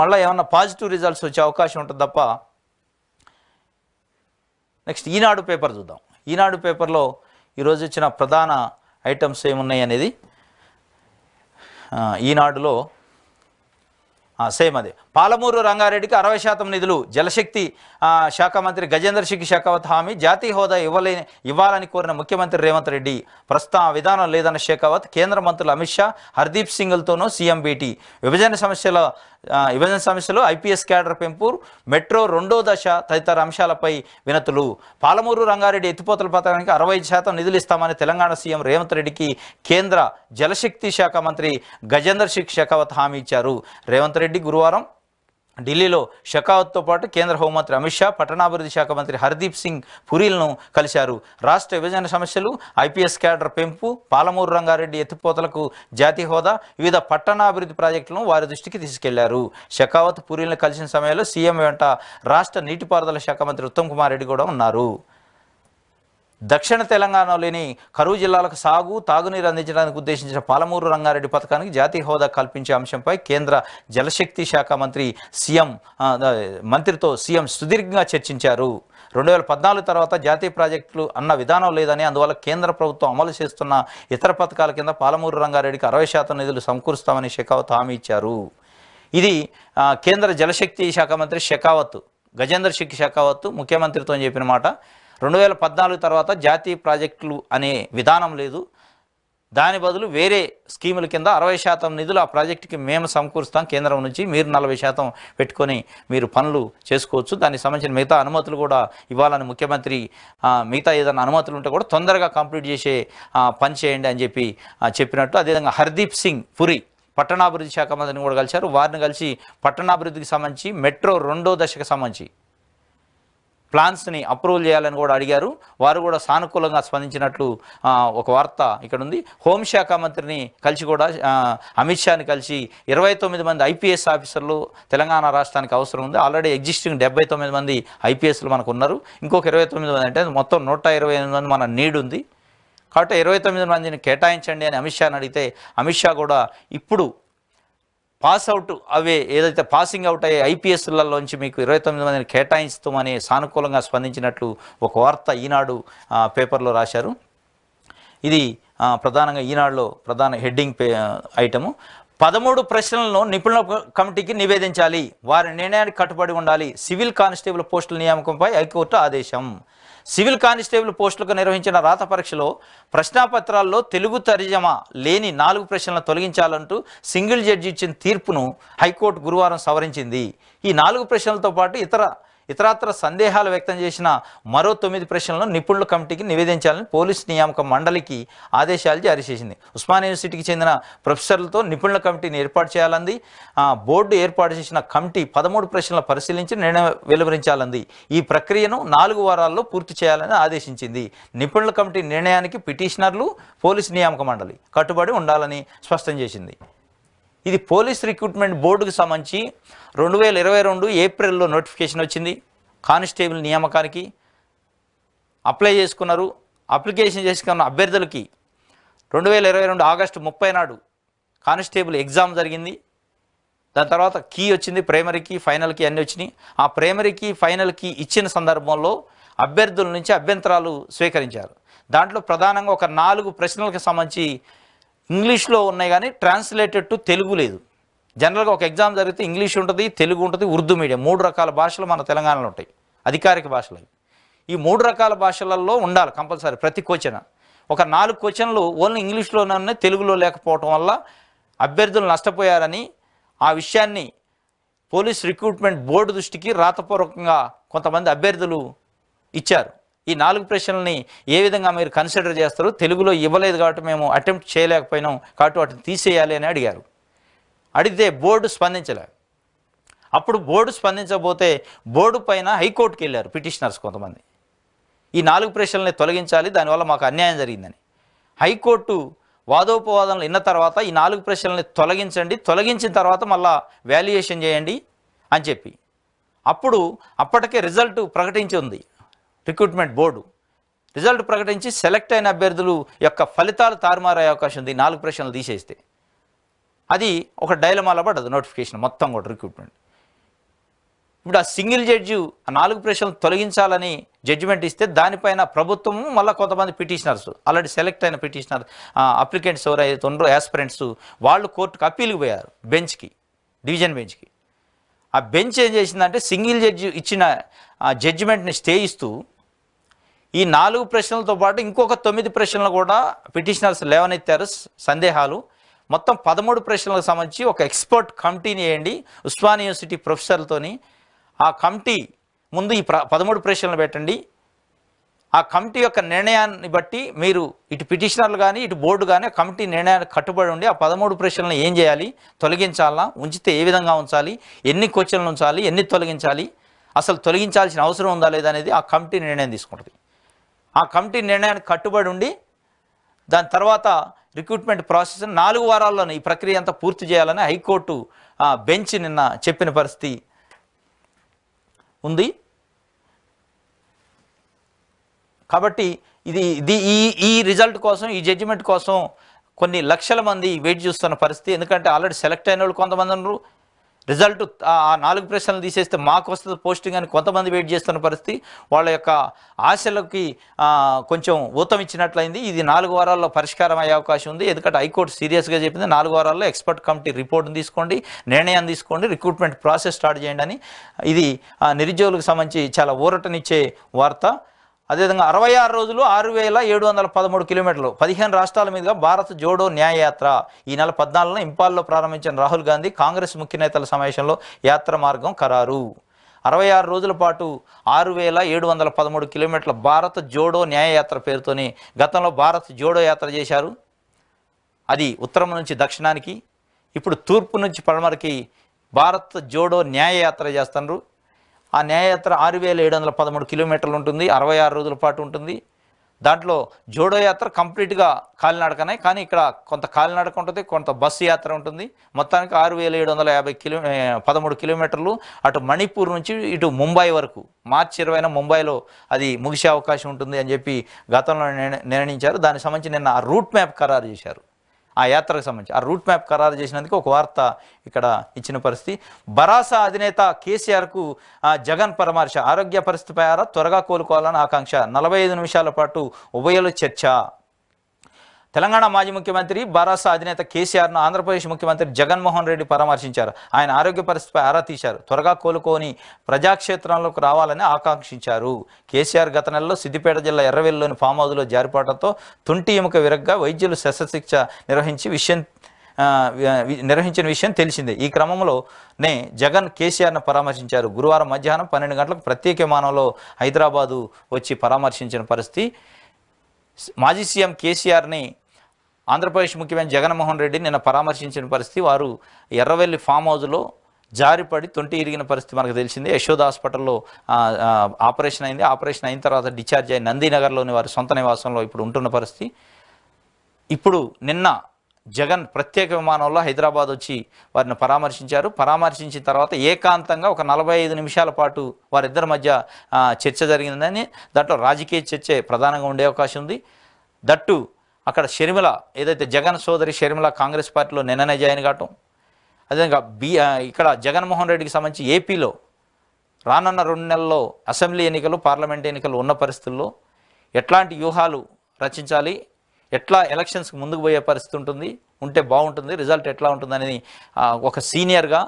మళ్ళీ ఏమన్నా పాజిటివ్ రిజల్ట్స్ వచ్చే అవకాశం ఉంటుంది తప్ప నెక్స్ట్ ఈనాడు పేపర్ చూద్దాం ఈనాడు పేపర్లో ఈరోజు ఇచ్చిన ప్రధాన ఐటమ్స్ ఏమున్నాయి అనేది ఈనాడులో సేమ్ అదే పాలమూరు రంగారెడ్డికి అరవై శాతం నిధులు జలశక్తి శాఖ మంత్రి గజేంద్ర సింగ్ షెకావత్ హామీ జాతీయ హోదా ఇవ్వలే ఇవ్వాలని కోరిన ముఖ్యమంత్రి రేవంత్ రెడ్డి ప్రస్తుతం విధానం లేదన్న షెకావత్ కేంద్ర మంత్రులు అమిత్ షా హర్దీప్ సింగ్లతోనూ సీఎం భేటీ విభజన సమస్యల విభజన సమస్యలు ఐపీఎస్ క్యాడర్ పెంపు మెట్రో రెండో దశ తదితర అంశాలపై వినతులు పాలమూరు రంగారెడ్డి ఎత్తిపోతల పథకానికి అరవై శాతం నిధులు ఇస్తామని తెలంగాణ సీఎం రేవంత్ రెడ్డికి కేంద్ర జలశక్తి శాఖ మంత్రి గజేందర్ సింగ్ షెకావత్ హామీ ఇచ్చారు రేవంత్ రెడ్డి గురువారం ఢిల్లీలో షెకావత్తో పాటు కేంద్ర హోంమంత్రి అమిత్ షా పట్టణాభివృద్ధి శాఖ మంత్రి హర్దీప్ సింగ్ పురీలను కలిశారు రాష్ట్ర విభజన సమస్యలు ఐపీఎస్ క్యాడర్ పెంపు పాలమూరు రంగారెడ్డి ఎత్తిపోతలకు జాతీయ హోదా వివిధ పట్టణాభివృద్ధి ప్రాజెక్టులను వారి దృష్టికి తీసుకెళ్లారు షెకావత్ పురీలను కలిసిన సమయంలో సీఎం వెంట రాష్ట్ర నీటిపారుదల శాఖ మంత్రి ఉత్తమ్ కుమార్ రెడ్డి కూడా ఉన్నారు దక్షిణ తెలంగాణలోని కరువు జిల్లాలకు సాగు తాగునీరు అందించడానికి ఉద్దేశించిన పాలమూరు రంగారెడ్డి పథకానికి జాతీయ హోదా కల్పించే అంశంపై కేంద్ర జలశక్తి శాఖ మంత్రి సీఎం మంత్రితో సీఎం సుదీర్ఘంగా చర్చించారు రెండు వేల పద్నాలుగు తర్వాత జాతీయ ప్రాజెక్టులు అన్న విధానం లేదని అందువల్ల కేంద్ర ప్రభుత్వం అమలు చేస్తున్న ఇతర పథకాల కింద పాలమూరు రంగారెడ్డికి అరవై శాతం నిధులు సమకూరుస్తామని షెకావత్ హామీ ఇచ్చారు ఇది కేంద్ర జలశక్తి శాఖ మంత్రి షెకావత్ గజేంద్ర శక్తి షెకావత్ ముఖ్యమంత్రితో చెప్పిన మాట రెండు వేల పద్నాలుగు తర్వాత జాతీయ ప్రాజెక్టులు అనే విధానం లేదు దాని బదులు వేరే స్కీముల కింద అరవై శాతం నిధులు ఆ ప్రాజెక్టుకి మేము సమకూరుస్తాం కేంద్రం నుంచి మీరు నలభై శాతం పెట్టుకొని మీరు పనులు చేసుకోవచ్చు దానికి సంబంధించిన మిగతా అనుమతులు కూడా ఇవ్వాలని ముఖ్యమంత్రి మిగతా ఏదైనా అనుమతులు ఉంటే కూడా తొందరగా కంప్లీట్ చేసే పని చేయండి అని చెప్పి చెప్పినట్టు అదేవిధంగా హర్దీప్ సింగ్ పురి పట్టణాభివృద్ధి శాఖ మంత్రిని కూడా కలిశారు వారిని కలిసి పట్టణాభివృద్ధికి సంబంధించి మెట్రో రెండో దశకు సంబంధించి ప్లాన్స్ని అప్రూవల్ చేయాలని కూడా అడిగారు వారు కూడా సానుకూలంగా స్పందించినట్లు ఒక వార్త ఇక్కడ ఉంది హోంశాఖ మంత్రిని కలిసి కూడా అమిత్ షాని కలిసి ఇరవై తొమ్మిది మంది ఐపీఎస్ ఆఫీసర్లు తెలంగాణ రాష్ట్రానికి అవసరం ఉంది ఆల్రెడీ ఎగ్జిస్టింగ్ డెబ్బై తొమ్మిది మంది ఐపీఎస్లు మనకు ఉన్నారు ఇంకొక ఇరవై తొమ్మిది మంది అంటే మొత్తం నూట ఇరవై ఎనిమిది మంది మన నీడ్ ఉంది కాబట్టి ఇరవై తొమ్మిది మందిని కేటాయించండి అని అమిత్ షాని అడిగితే అమిత్ షా కూడా ఇప్పుడు పాస్ అవుట్ అవే ఏదైతే పాసింగ్ అవుట్ అయ్యే ఐపీఎస్లలోంచి మీకు ఇరవై తొమ్మిది మందిని కేటాయిస్తామని సానుకూలంగా స్పందించినట్లు ఒక వార్త ఈనాడు పేపర్లో రాశారు ఇది ప్రధానంగా ఈనాడులో ప్రధాన హెడ్డింగ్ పే ఐటము పదమూడు ప్రశ్నలను నిపుణుల కమిటీకి నివేదించాలి వారి నిర్ణయానికి కట్టుబడి ఉండాలి సివిల్ కానిస్టేబుల్ పోస్టుల నియామకంపై హైకోర్టు ఆదేశం సివిల్ కానిస్టేబుల్ పోస్టులకు నిర్వహించిన రాత పరీక్షలో ప్రశ్నాపత్రాల్లో తెలుగు తర్జమా లేని నాలుగు ప్రశ్నలను తొలగించాలంటూ సింగిల్ జడ్జి ఇచ్చిన తీర్పును హైకోర్టు గురువారం సవరించింది ఈ నాలుగు ప్రశ్నలతో పాటు ఇతర ఇతరత్ర సందేహాలు వ్యక్తం చేసిన మరో తొమ్మిది ప్రశ్నలను నిపుణుల కమిటీకి నివేదించాలని పోలీస్ నియామక మండలికి ఆదేశాలు జారీ చేసింది ఉస్మాన్ యూనివర్సిటీకి చెందిన ప్రొఫెసర్లతో నిపుణుల కమిటీని ఏర్పాటు చేయాలంది బోర్డు ఏర్పాటు చేసిన కమిటీ పదమూడు ప్రశ్నలు పరిశీలించి నిర్ణయం వెలువరించాలంది ఈ ప్రక్రియను నాలుగు వారాల్లో పూర్తి చేయాలని ఆదేశించింది నిపుణుల కమిటీ నిర్ణయానికి పిటిషనర్లు పోలీస్ నియామక మండలి కట్టుబడి ఉండాలని స్పష్టం చేసింది ఇది పోలీస్ రిక్రూట్మెంట్ బోర్డుకు సంబంధించి రెండు వేల ఇరవై రెండు ఏప్రిల్లో నోటిఫికేషన్ వచ్చింది కానిస్టేబుల్ నియామకానికి అప్లై చేసుకున్నారు అప్లికేషన్ చేసుకున్న అభ్యర్థులకి రెండు వేల ఇరవై రెండు ఆగస్టు ముప్పై నాడు కానిస్టేబుల్ ఎగ్జామ్ జరిగింది దాని తర్వాత కీ వచ్చింది ప్రైమరీకి ఫైనల్కి అన్నీ వచ్చినాయి ఆ ప్రైమరీకి ఫైనల్కి ఇచ్చిన సందర్భంలో అభ్యర్థుల నుంచి అభ్యంతరాలు స్వీకరించారు దాంట్లో ప్రధానంగా ఒక నాలుగు ప్రశ్నలకు సంబంధించి ఇంగ్లీష్లో ఉన్నాయి కానీ ట్రాన్స్లేటెడ్ టు తెలుగు లేదు జనరల్గా ఒక ఎగ్జామ్ జరిగితే ఇంగ్లీష్ ఉంటుంది తెలుగు ఉంటుంది ఉర్దూ మీడియం మూడు రకాల భాషలు మన తెలంగాణలో ఉంటాయి అధికారిక భాషలు ఈ మూడు రకాల భాషలలో ఉండాలి కంపల్సరీ ప్రతి క్వశ్చన్ ఒక నాలుగు క్వశ్చన్లు ఓన్లీ ఇంగ్లీష్లోనే తెలుగులో లేకపోవటం వల్ల అభ్యర్థులు నష్టపోయారని ఆ విషయాన్ని పోలీస్ రిక్రూట్మెంట్ బోర్డు దృష్టికి రాతపూర్వకంగా కొంతమంది అభ్యర్థులు ఇచ్చారు ఈ నాలుగు ప్రశ్నల్ని ఏ విధంగా మీరు కన్సిడర్ చేస్తారు తెలుగులో ఇవ్వలేదు కాబట్టి మేము అటెంప్ట్ చేయలేకపోయినాం కాబట్టి వాటిని తీసేయాలి అని అడిగారు అడిగితే బోర్డు స్పందించలే అప్పుడు బోర్డు స్పందించబోతే బోర్డు పైన హైకోర్టుకి వెళ్ళారు పిటిషనర్స్ కొంతమంది ఈ నాలుగు ప్రశ్నల్ని తొలగించాలి దానివల్ల మాకు అన్యాయం జరిగిందని హైకోర్టు వాదోపవాదనలు విన్న తర్వాత ఈ నాలుగు ప్రశ్నల్ని తొలగించండి తొలగించిన తర్వాత మళ్ళా వాల్యుయేషన్ చేయండి అని చెప్పి అప్పుడు అప్పటికే రిజల్ట్ ప్రకటించి ఉంది రిక్రూట్మెంట్ బోర్డు రిజల్ట్ ప్రకటించి సెలెక్ట్ అయిన అభ్యర్థులు యొక్క ఫలితాలు తారుమారయ్యే అవకాశం ఉంది నాలుగు ప్రశ్నలు తీసేస్తే అది ఒక డైలమాలో పడదు నోటిఫికేషన్ మొత్తం కూడా రిక్రూట్మెంట్ ఇప్పుడు ఆ సింగిల్ జడ్జి నాలుగు ప్రశ్నలు తొలగించాలని జడ్జిమెంట్ ఇస్తే దానిపైన ప్రభుత్వం మళ్ళీ కొంతమంది పిటిషనర్స్ ఆల్రెడీ సెలెక్ట్ అయిన పిటిషనర్ అప్లికెంట్స్ ఎవరైతే ఉన్నారో యాస్పిరెంట్స్ వాళ్ళు కోర్టుకు అప్పీల్కి పోయారు బెంచ్కి డివిజన్ బెంచ్కి ఆ బెంచ్ ఏం చేసిందంటే సింగిల్ జడ్జి ఇచ్చిన జడ్జిమెంట్ని స్టే ఇస్తూ ఈ నాలుగు ప్రశ్నలతో పాటు ఇంకొక తొమ్మిది ప్రశ్నలు కూడా పిటిషనర్స్ లేవనెత్తారు సందేహాలు మొత్తం పదమూడు ప్రశ్నలకు సంబంధించి ఒక ఎక్స్పర్ట్ కమిటీని వేయండి ఉస్మాన్ యూనివర్సిటీ ప్రొఫెసర్లతోని ఆ కమిటీ ముందు ఈ పదమూడు ప్రశ్నలు పెట్టండి ఆ కమిటీ యొక్క నిర్ణయాన్ని బట్టి మీరు ఇటు పిటిషనర్లు కానీ ఇటు బోర్డు కానీ కమిటీ నిర్ణయానికి కట్టుబడి ఉండి ఆ పదమూడు ప్రశ్నలను ఏం చేయాలి తొలగించాలా ఉంచితే ఏ విధంగా ఉంచాలి ఎన్ని క్వశ్చన్లు ఉంచాలి ఎన్ని తొలగించాలి అసలు తొలగించాల్సిన అవసరం ఉందా లేదా అనేది ఆ కమిటీ నిర్ణయం తీసుకుంటుంది ఆ కమిటీ నిర్ణయానికి కట్టుబడి ఉండి దాని తర్వాత రిక్రూట్మెంట్ ప్రాసెస్ నాలుగు వారాల్లోనే ఈ ప్రక్రియ అంతా పూర్తి చేయాలని హైకోర్టు బెంచ్ నిన్న చెప్పిన పరిస్థితి ఉంది కాబట్టి ఇది ఇది ఈ ఈ రిజల్ట్ కోసం ఈ జడ్జిమెంట్ కోసం కొన్ని లక్షల మంది వెయిట్ చూస్తున్న పరిస్థితి ఎందుకంటే ఆల్రెడీ సెలెక్ట్ అయిన వాళ్ళు కొంతమంది ఉన్నారు రిజల్ట్ ఆ నాలుగు ప్రశ్నలు తీసేస్తే మాకు వస్తుంది పోస్టింగ్ అని కొంతమంది వెయిట్ చేస్తున్న పరిస్థితి వాళ్ళ యొక్క ఆశలకి కొంచెం ఊతం ఇచ్చినట్లయింది ఇది నాలుగు వారాల్లో పరిష్కారం అయ్యే అవకాశం ఉంది ఎందుకంటే హైకోర్టు సీరియస్గా చెప్పింది నాలుగు వారాల్లో ఎక్స్పర్ట్ కమిటీ రిపోర్ట్ని తీసుకోండి నిర్ణయం తీసుకోండి రిక్రూట్మెంట్ ప్రాసెస్ స్టార్ట్ చేయండి అని ఇది నిరుద్యోగులకు సంబంధించి చాలా ఊరటనిచ్చే వార్త అదేవిధంగా అరవై ఆరు రోజులు ఆరు వేల ఏడు వందల పదమూడు కిలోమీటర్లు పదిహేను రాష్ట్రాల మీదుగా భారత్ జోడో న్యాయయాత్ర ఈ నెల పద్నాలుగున ఇంపాల్లో ప్రారంభించిన రాహుల్ గాంధీ కాంగ్రెస్ ముఖ్య నేతల సమావేశంలో యాత్ర మార్గం ఖరారు అరవై ఆరు రోజుల పాటు ఆరు వేల ఏడు వందల పదమూడు కిలోమీటర్ల భారత్ జోడో న్యాయయాత్ర పేరుతోని గతంలో భారత్ జోడో యాత్ర చేశారు అది ఉత్తరం నుంచి దక్షిణానికి ఇప్పుడు తూర్పు నుంచి పడమరకి భారత్ జోడో న్యాయయాత్ర చేస్తున్నారు ఆ న్యాయయాత్ర ఆరు వేల ఏడు వందల పదమూడు కిలోమీటర్లు ఉంటుంది అరవై ఆరు రోజుల పాటు ఉంటుంది దాంట్లో జోడో యాత్ర కంప్లీట్గా కాలినడకనే కానీ ఇక్కడ కొంత కాలినడక ఉంటుంది కొంత బస్సు యాత్ర ఉంటుంది మొత్తానికి ఆరు వేల ఏడు వందల యాభై కిలో పదమూడు కిలోమీటర్లు అటు మణిపూర్ నుంచి ఇటు ముంబై వరకు మార్చి ఇరవైన ముంబైలో అది ముగిసే అవకాశం ఉంటుంది అని చెప్పి గతంలో నిర్ణయించారు దానికి సంబంధించి నిన్న ఆ రూట్ మ్యాప్ ఖరారు చేశారు ఆ యాత్రకు సంబంధించి ఆ రూట్ మ్యాప్ ఖరారు చేసినందుకు ఒక వార్త ఇక్కడ ఇచ్చిన పరిస్థితి బరాసా అధినేత కేసీఆర్కు జగన్ పరామర్శ ఆరోగ్య పరిస్థితిపై ఆరా త్వరగా కోలుకోవాలని ఆకాంక్ష నలభై నిమిషాల పాటు ఉభయలు చర్చ తెలంగాణ మాజీ ముఖ్యమంత్రి భరోసా అధినేత కేసీఆర్ను ఆంధ్రప్రదేశ్ ముఖ్యమంత్రి జగన్మోహన్ రెడ్డి పరామర్శించారు ఆయన ఆరోగ్య పరిస్థితిపై ఆరా తీశారు త్వరగా కోలుకొని ప్రజాక్షేత్రంలోకి రావాలని ఆకాంక్షించారు కేసీఆర్ గత నెలలో సిద్దిపేట జిల్లా ఎర్రవెల్లిలోని ఫామ్ హౌస్లో జారిపాటంతో తుంటి ఎముక విరగ్గా వైద్యులు శస్త్రచికిత్స నిర్వహించి విషయం నిర్వహించిన విషయం తెలిసిందే ఈ క్రమంలోనే జగన్ కేసీఆర్ను పరామర్శించారు గురువారం మధ్యాహ్నం పన్నెండు గంటలకు ప్రత్యేక విమానంలో హైదరాబాదు వచ్చి పరామర్శించిన పరిస్థితి మాజీ సీఎం కేసీఆర్ని ఆంధ్రప్రదేశ్ ముఖ్యమంత్రి జగన్మోహన్ రెడ్డి నిన్న పరామర్శించిన పరిస్థితి వారు ఎర్రవెల్లి ఫామ్ హౌస్లో జారిపడి తొంటి ఇరిగిన పరిస్థితి మనకు తెలిసింది యశోద హాస్పిటల్లో ఆపరేషన్ అయింది ఆపరేషన్ అయిన తర్వాత డిశ్చార్జ్ అయి నందీనగర్లోని వారి సొంత నివాసంలో ఇప్పుడు ఉంటున్న పరిస్థితి ఇప్పుడు నిన్న జగన్ ప్రత్యేక విమానంలో హైదరాబాద్ వచ్చి వారిని పరామర్శించారు పరామర్శించిన తర్వాత ఏకాంతంగా ఒక నలభై ఐదు నిమిషాల పాటు వారిద్దరి మధ్య చర్చ జరిగిందని దాంట్లో రాజకీయ చర్చే ప్రధానంగా ఉండే అవకాశం ఉంది దట్టు అక్కడ షర్మిల ఏదైతే జగన్ సోదరి షర్మిల కాంగ్రెస్ పార్టీలో నిన్ననే జాయిన్ కావటం అదేవిధంగా బీ ఇక్కడ జగన్మోహన్ రెడ్డికి సంబంధించి ఏపీలో రానున్న రెండు నెలల్లో అసెంబ్లీ ఎన్నికలు పార్లమెంట్ ఎన్నికలు ఉన్న పరిస్థితుల్లో ఎట్లాంటి వ్యూహాలు రచించాలి ఎట్లా ఎలక్షన్స్కి ముందుకు పోయే పరిస్థితి ఉంటుంది ఉంటే బాగుంటుంది రిజల్ట్ ఎట్లా ఉంటుందని ఒక సీనియర్గా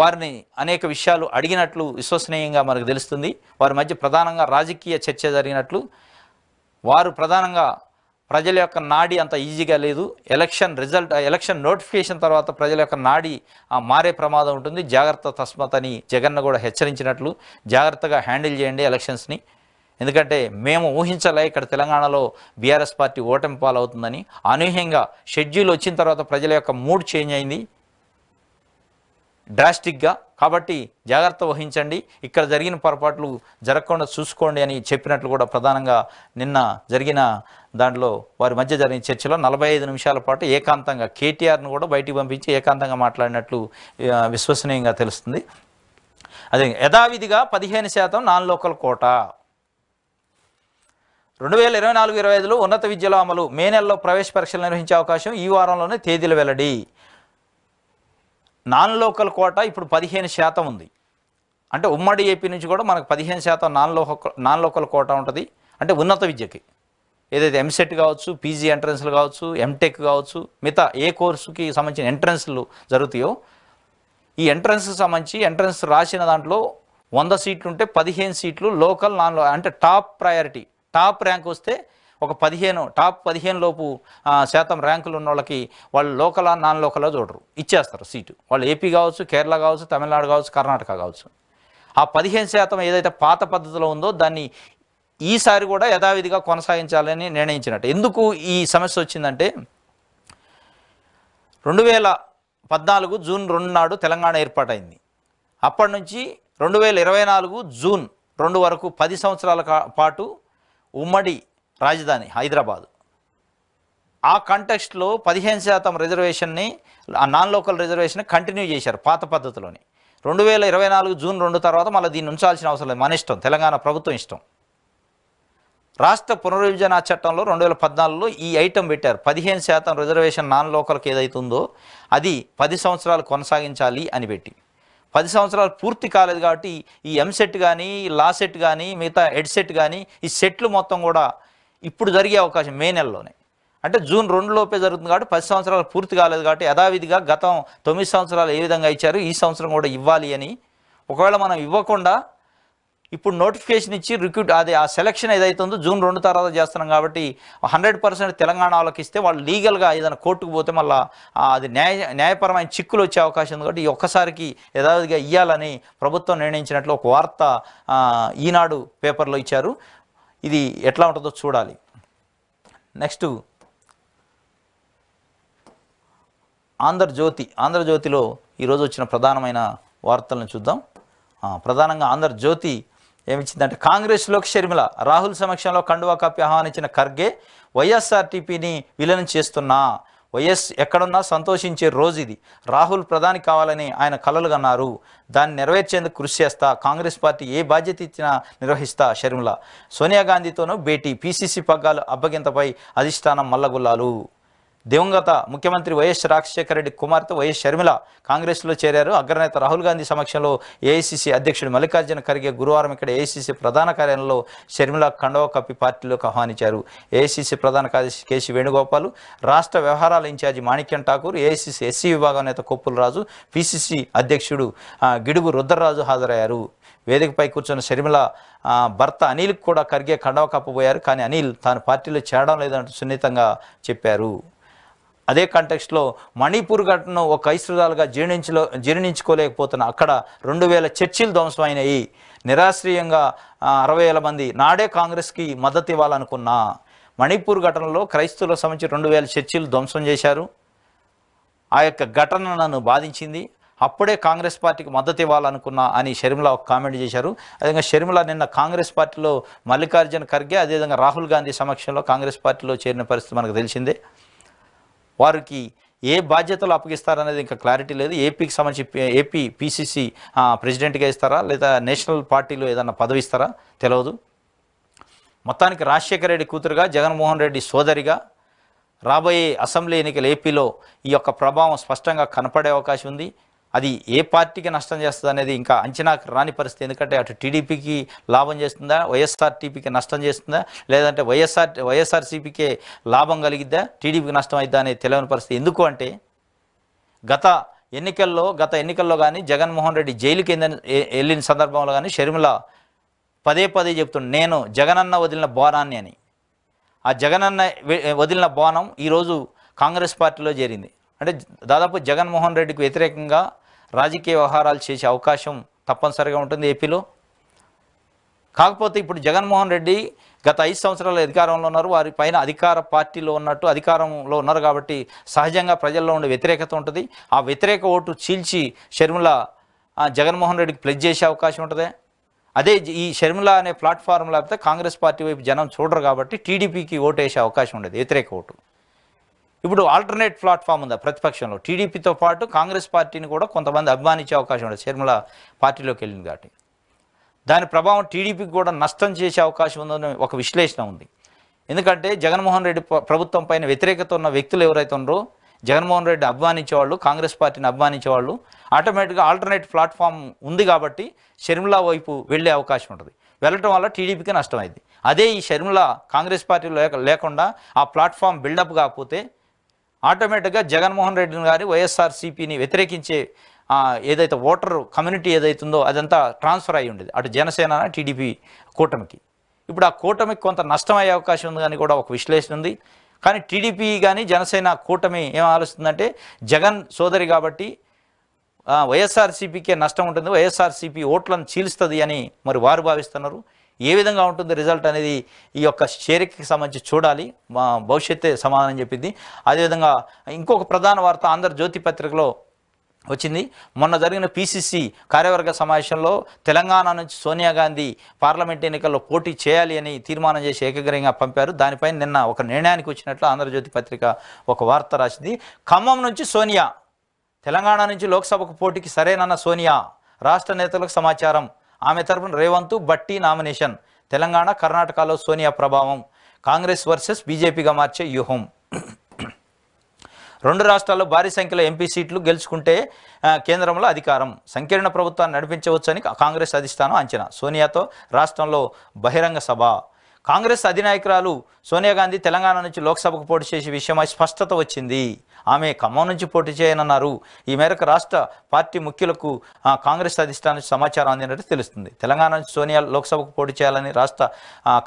వారిని అనేక విషయాలు అడిగినట్లు విశ్వసనీయంగా మనకు తెలుస్తుంది వారి మధ్య ప్రధానంగా రాజకీయ చర్చ జరిగినట్లు వారు ప్రధానంగా ప్రజల యొక్క నాడి అంత ఈజీగా లేదు ఎలక్షన్ రిజల్ట్ ఎలక్షన్ నోటిఫికేషన్ తర్వాత ప్రజల యొక్క నాడి మారే ప్రమాదం ఉంటుంది జాగ్రత్త తస్మత్ అని జగన్ కూడా హెచ్చరించినట్లు జాగ్రత్తగా హ్యాండిల్ చేయండి ఎలక్షన్స్ని ఎందుకంటే మేము ఊహించలే ఇక్కడ తెలంగాణలో బీఆర్ఎస్ పార్టీ ఓటమి పాలవుతుందని అనూహ్యంగా షెడ్యూల్ వచ్చిన తర్వాత ప్రజల యొక్క మూడ్ చేంజ్ అయింది డ్రాస్టిక్గా కాబట్టి జాగ్రత్త వహించండి ఇక్కడ జరిగిన పొరపాట్లు జరగకుండా చూసుకోండి అని చెప్పినట్లు కూడా ప్రధానంగా నిన్న జరిగిన దాంట్లో వారి మధ్య జరిగిన చర్చలో నలభై ఐదు నిమిషాల పాటు ఏకాంతంగా కేటీఆర్ను కూడా బయటికి పంపించి ఏకాంతంగా మాట్లాడినట్లు విశ్వసనీయంగా తెలుస్తుంది అదే యథావిధిగా పదిహేను శాతం నాన్ లోకల్ కోటా రెండు వేల ఇరవై నాలుగు ఇరవై ఐదులో ఉన్నత విద్యలో అమలు మే నెలలో ప్రవేశ పరీక్షలు నిర్వహించే అవకాశం ఈ వారంలోనే తేదీలు వెల్లడి నాన్ లోకల్ కోట ఇప్పుడు పదిహేను శాతం ఉంది అంటే ఉమ్మడి ఏపీ నుంచి కూడా మనకు పదిహేను శాతం నాన్ లోక నాన్ లోకల్ కోట ఉంటుంది అంటే ఉన్నత విద్యకి ఏదైతే ఎంసెట్ కావచ్చు పీజీ ఎంట్రన్స్లు కావచ్చు ఎంటెక్ కావచ్చు మిగతా ఏ కోర్సుకి సంబంధించిన ఎంట్రన్స్లు జరుగుతాయో ఈ ఎంట్రన్స్కి సంబంధించి ఎంట్రన్స్ రాసిన దాంట్లో వంద సీట్లు ఉంటే పదిహేను సీట్లు లోకల్ నాన్ అంటే టాప్ ప్రయారిటీ టాప్ ర్యాంక్ వస్తే ఒక పదిహేను టాప్ పదిహేను లోపు శాతం ర్యాంకులు ఉన్న వాళ్ళకి వాళ్ళు లోకల్ నాన్ లోకల్ చూడరు ఇచ్చేస్తారు సీటు వాళ్ళు ఏపీ కావచ్చు కేరళ కావచ్చు తమిళనాడు కావచ్చు కర్ణాటక కావచ్చు ఆ పదిహేను శాతం ఏదైతే పాత పద్ధతిలో ఉందో దాన్ని ఈసారి కూడా యథావిధిగా కొనసాగించాలని నిర్ణయించినట్టు ఎందుకు ఈ సమస్య వచ్చిందంటే రెండు వేల పద్నాలుగు జూన్ రెండు నాడు తెలంగాణ ఏర్పాటైంది అప్పటి నుంచి రెండు వేల ఇరవై నాలుగు జూన్ రెండు వరకు పది సంవత్సరాల పాటు ఉమ్మడి రాజధాని హైదరాబాదు ఆ కంటెక్స్ట్లో పదిహేను శాతం రిజర్వేషన్ని ఆ నాన్ లోకల్ రిజర్వేషన్ కంటిన్యూ చేశారు పాత పద్ధతిలోని రెండు వేల ఇరవై నాలుగు జూన్ రెండు తర్వాత మళ్ళీ దీన్ని ఉంచాల్సిన అవసరం లేదు మన ఇష్టం తెలంగాణ ప్రభుత్వం ఇష్టం రాష్ట్ర పునర్విభజన చట్టంలో రెండు వేల పద్నాలుగులో ఈ ఐటెం పెట్టారు పదిహేను శాతం రిజర్వేషన్ నాన్ లోకల్కి ఏదైతుందో అది పది సంవత్సరాలు కొనసాగించాలి అని పెట్టి పది సంవత్సరాలు పూర్తి కాలేదు కాబట్టి ఈ ఎంసెట్ కానీ లా సెట్ కానీ మిగతా హెడ్సెట్ కానీ ఈ సెట్లు మొత్తం కూడా ఇప్పుడు జరిగే అవకాశం మే నెలలోనే అంటే జూన్ రెండు లోపే జరుగుతుంది కాబట్టి పది సంవత్సరాలు పూర్తి కాలేదు కాబట్టి యథావిధిగా గతం తొమ్మిది సంవత్సరాలు ఏ విధంగా ఇచ్చారు ఈ సంవత్సరం కూడా ఇవ్వాలి అని ఒకవేళ మనం ఇవ్వకుండా ఇప్పుడు నోటిఫికేషన్ ఇచ్చి రిక్రూట్ అది ఆ సెలక్షన్ ఏదైతే ఉందో జూన్ రెండు తర్వాత చేస్తున్నాం కాబట్టి హండ్రెడ్ పర్సెంట్ తెలంగాణ వాళ్ళకి ఇస్తే వాళ్ళు లీగల్గా ఏదైనా కోర్టుకు పోతే మళ్ళీ అది న్యాయ న్యాయపరమైన చిక్కులు వచ్చే అవకాశం ఉంది కాబట్టి ఒక్కసారికి యథావిధిగా ఇవ్వాలని ప్రభుత్వం నిర్ణయించినట్లు ఒక వార్త ఈనాడు పేపర్లో ఇచ్చారు ఇది ఎట్లా ఉంటుందో చూడాలి నెక్స్ట్ ఆంధ్రజ్యోతి ఆంధ్రజ్యోతిలో ఈరోజు వచ్చిన ప్రధానమైన వార్తలను చూద్దాం ప్రధానంగా ఆంధ్రజ్యోతి ఏమిచ్చిందంటే కాంగ్రెస్లోకి షర్మిల రాహుల్ సమక్షంలో కండువా కప్పి ఆహ్వానించిన ఖర్గే వైఎస్ఆర్టీపీని విలీనం చేస్తున్నా వైఎస్ ఎక్కడున్నా సంతోషించే రోజు ఇది రాహుల్ ప్రధాని కావాలని ఆయన కలలుగన్నారు అన్నారు దాన్ని నెరవేర్చేందుకు కృషి చేస్తా కాంగ్రెస్ పార్టీ ఏ బాధ్యత ఇచ్చినా నిర్వహిస్తా షర్మిల సోనియా గాంధీతోనూ భేటీ పీసీసీ పగ్గాలు అబ్బగింతపై అధిష్టానం మల్లగుల్లాలు దివంగత ముఖ్యమంత్రి వైఎస్ రాజశేఖర రెడ్డి కుమార్తె వైఎస్ షర్మిల కాంగ్రెస్లో చేరారు అగ్రనేత రాహుల్ గాంధీ సమక్షంలో ఏఐసీసీ అధ్యక్షుడు మల్లికార్జున ఖర్గే గురువారం ఇక్కడ ఏఐసీసీ ప్రధాన కార్యాలయంలో షర్మిల కండవ కప్పి పార్టీలోకి ఆహ్వానించారు ఏఐసీసీ ప్రధాన కార్యదర్శి కేసీ వేణుగోపాల్ రాష్ట్ర వ్యవహారాల incharge Manickam Thakur AICC SC విభాగం నేత కొప్పుల రాజు పిసిసి అధ్యక్షుడు గిడుగు రుద్రరాజు హాజరయ్యారు వేదికపై కూర్చున్న షర్మిల భర్త అనిల్ కూడా ఖర్గే కండవ కప్పబోయారు కానీ అనిల్ తాను పార్టీలో చేరడం లేదంటూ సున్నితంగా చెప్పారు అదే కాంటెక్స్ట్లో మణిపూర్ ఘటనను ఒక ఐశ్వర్యాలుగా జీర్ణించలో జీర్ణించుకోలేకపోతున్న అక్కడ రెండు వేల చర్చిలు ధ్వంసమైనవి నిరాశ్రయంగా అరవై వేల మంది నాడే కాంగ్రెస్కి మద్దతు ఇవ్వాలనుకున్నా మణిపూర్ ఘటనలో క్రైస్తవులకు సంబంధించి రెండు వేల చర్చిలు ధ్వంసం చేశారు ఆ యొక్క ఘటన నన్ను బాధించింది అప్పుడే కాంగ్రెస్ పార్టీకి మద్దతు ఇవ్వాలనుకున్నా అని షర్మిల ఒక కామెంట్ చేశారు అదేవిధంగా షర్మిల నిన్న కాంగ్రెస్ పార్టీలో మల్లికార్జున ఖర్గే అదేవిధంగా రాహుల్ గాంధీ సమక్షంలో కాంగ్రెస్ పార్టీలో చేరిన పరిస్థితి మనకు తెలిసిందే వారికి ఏ బాధ్యతలు అప్పగిస్తారనేది ఇంకా క్లారిటీ లేదు ఏపీకి సంబంధించి ఏపీ పీసీసీ ప్రెసిడెంట్గా ఇస్తారా లేదా నేషనల్ పార్టీలో ఏదన్నా పదవి ఇస్తారా తెలియదు మొత్తానికి రాజశేఖర రెడ్డి కూతురుగా జగన్మోహన్ రెడ్డి సోదరిగా రాబోయే అసెంబ్లీ ఎన్నికలు ఏపీలో ఈ యొక్క ప్రభావం స్పష్టంగా కనపడే అవకాశం ఉంది అది ఏ పార్టీకి నష్టం చేస్తుంది అనేది ఇంకా అంచనాకు రాని పరిస్థితి ఎందుకంటే అటు టీడీపీకి లాభం చేస్తుందా వైఎస్ఆర్టీపీకి నష్టం చేస్తుందా లేదంటే వైఎస్ఆర్ వైఎస్ఆర్సీపీకే లాభం కలిగిద్దా టీడీపీకి నష్టం అయిద్దా అనేది తెలియని పరిస్థితి ఎందుకు అంటే గత ఎన్నికల్లో గత ఎన్నికల్లో కానీ జగన్మోహన్ రెడ్డి జైలుకి వెళ్ళిన సందర్భంలో కానీ షర్మిల పదే పదే చెప్తుండే నేను జగనన్న వదిలిన బోనాన్ని అని ఆ జగనన్న వదిలిన బోనం ఈరోజు కాంగ్రెస్ పార్టీలో చేరింది అంటే దాదాపు జగన్మోహన్ రెడ్డికి వ్యతిరేకంగా రాజకీయ వ్యవహారాలు చేసే అవకాశం తప్పనిసరిగా ఉంటుంది ఏపీలో కాకపోతే ఇప్పుడు జగన్మోహన్ రెడ్డి గత ఐదు సంవత్సరాలు అధికారంలో ఉన్నారు వారి పైన అధికార పార్టీలో ఉన్నట్టు అధికారంలో ఉన్నారు కాబట్టి సహజంగా ప్రజల్లో ఉండే వ్యతిరేకత ఉంటుంది ఆ వ్యతిరేక ఓటు చీల్చి షర్మిల జగన్మోహన్ రెడ్డికి ప్లెజ్ చేసే అవకాశం ఉంటుంది అదే ఈ షర్మిల అనే ప్లాట్ఫామ్ లేకపోతే కాంగ్రెస్ పార్టీ వైపు జనం చూడరు కాబట్టి టీడీపీకి ఓటు వేసే అవకాశం ఉండేది వ్యతిరేక ఓటు ఇప్పుడు ఆల్టర్నేట్ ప్లాట్ఫామ్ ఉందా ప్రతిపక్షంలో టీడీపీతో పాటు కాంగ్రెస్ పార్టీని కూడా కొంతమంది అభిమానించే అవకాశం ఉంది శర్మల పార్టీలోకి వెళ్ళింది కాబట్టి దాని ప్రభావం టీడీపీకి కూడా నష్టం చేసే అవకాశం ఉందని ఒక విశ్లేషణ ఉంది ఎందుకంటే జగన్మోహన్ రెడ్డి ప్రభుత్వం పైన వ్యతిరేకత ఉన్న వ్యక్తులు ఎవరైతే ఉన్నారో జగన్మోహన్ రెడ్డి అభిమానించేవాళ్ళు కాంగ్రెస్ పార్టీని అభిమానించేవాళ్ళు ఆటోమేటిక్గా ఆల్టర్నేట్ ప్లాట్ఫామ్ ఉంది కాబట్టి షర్మిల వైపు వెళ్ళే అవకాశం ఉంటుంది వెళ్ళటం వల్ల టీడీపీకి నష్టమైంది అదే ఈ షర్మిల కాంగ్రెస్ పార్టీలో లేకుండా ఆ ప్లాట్ఫామ్ బిల్డప్ కాకపోతే ఆటోమేటిక్గా జగన్మోహన్ రెడ్డిని గారి వైఎస్ఆర్సీపీని వ్యతిరేకించే ఏదైతే ఓటర్ కమ్యూనిటీ ఏదైతుందో అదంతా ట్రాన్స్ఫర్ అయి ఉండేది అటు జనసేన టీడీపీ కూటమికి ఇప్పుడు ఆ కూటమికి కొంత నష్టం అయ్యే అవకాశం ఉంది కానీ కూడా ఒక విశ్లేషణ ఉంది కానీ టీడీపీ కానీ జనసేన కూటమి ఏం ఆలోచిస్తుందంటే జగన్ సోదరి కాబట్టి వైఎస్ఆర్సీపీకే నష్టం ఉంటుంది వైఎస్ఆర్సీపీ ఓట్లను చీలుస్తుంది అని మరి వారు భావిస్తున్నారు ఏ విధంగా ఉంటుంది రిజల్ట్ అనేది ఈ యొక్క చేరికకి సంబంధించి చూడాలి మా భవిష్యత్తే సమాధానం చెప్పింది అదేవిధంగా ఇంకొక ప్రధాన వార్త ఆంధ్రజ్యోతి పత్రికలో వచ్చింది మొన్న జరిగిన పీసీసీ కార్యవర్గ సమావేశంలో తెలంగాణ నుంచి సోనియా గాంధీ పార్లమెంట్ ఎన్నికల్లో పోటీ చేయాలి అని తీర్మానం చేసి ఏకగ్రహంగా పంపారు దానిపైన నిన్న ఒక నిర్ణయానికి వచ్చినట్లు ఆంధ్రజ్యోతి పత్రిక ఒక వార్త రాసింది ఖమ్మం నుంచి సోనియా తెలంగాణ నుంచి లోక్సభకు పోటీకి సరేనన్న సోనియా రాష్ట్ర నేతలకు సమాచారం ఆమె తరఫున రేవంత్ బట్టి నామినేషన్ తెలంగాణ కర్ణాటకలో సోనియా ప్రభావం కాంగ్రెస్ వర్సెస్ బీజేపీగా మార్చే వ్యూహం రెండు రాష్ట్రాల్లో భారీ సంఖ్యలో ఎంపీ సీట్లు గెలుచుకుంటే కేంద్రంలో అధికారం సంకీర్ణ ప్రభుత్వాన్ని నడిపించవచ్చని కాంగ్రెస్ అధిష్టానం అంచనా సోనియాతో రాష్ట్రంలో బహిరంగ సభ కాంగ్రెస్ అధినాయకురాలు సోనియా గాంధీ తెలంగాణ నుంచి లోక్సభకు పోటీ చేసే విషయమై స్పష్టత వచ్చింది ఆమె ఖమ్మం నుంచి పోటీ చేయనన్నారు ఈ మేరకు రాష్ట్ర పార్టీ ముఖ్యులకు కాంగ్రెస్ అధిష్టానం సమాచారం అందినట్టు తెలుస్తుంది తెలంగాణ నుంచి సోనియా లోక్సభకు పోటీ చేయాలని రాష్ట్ర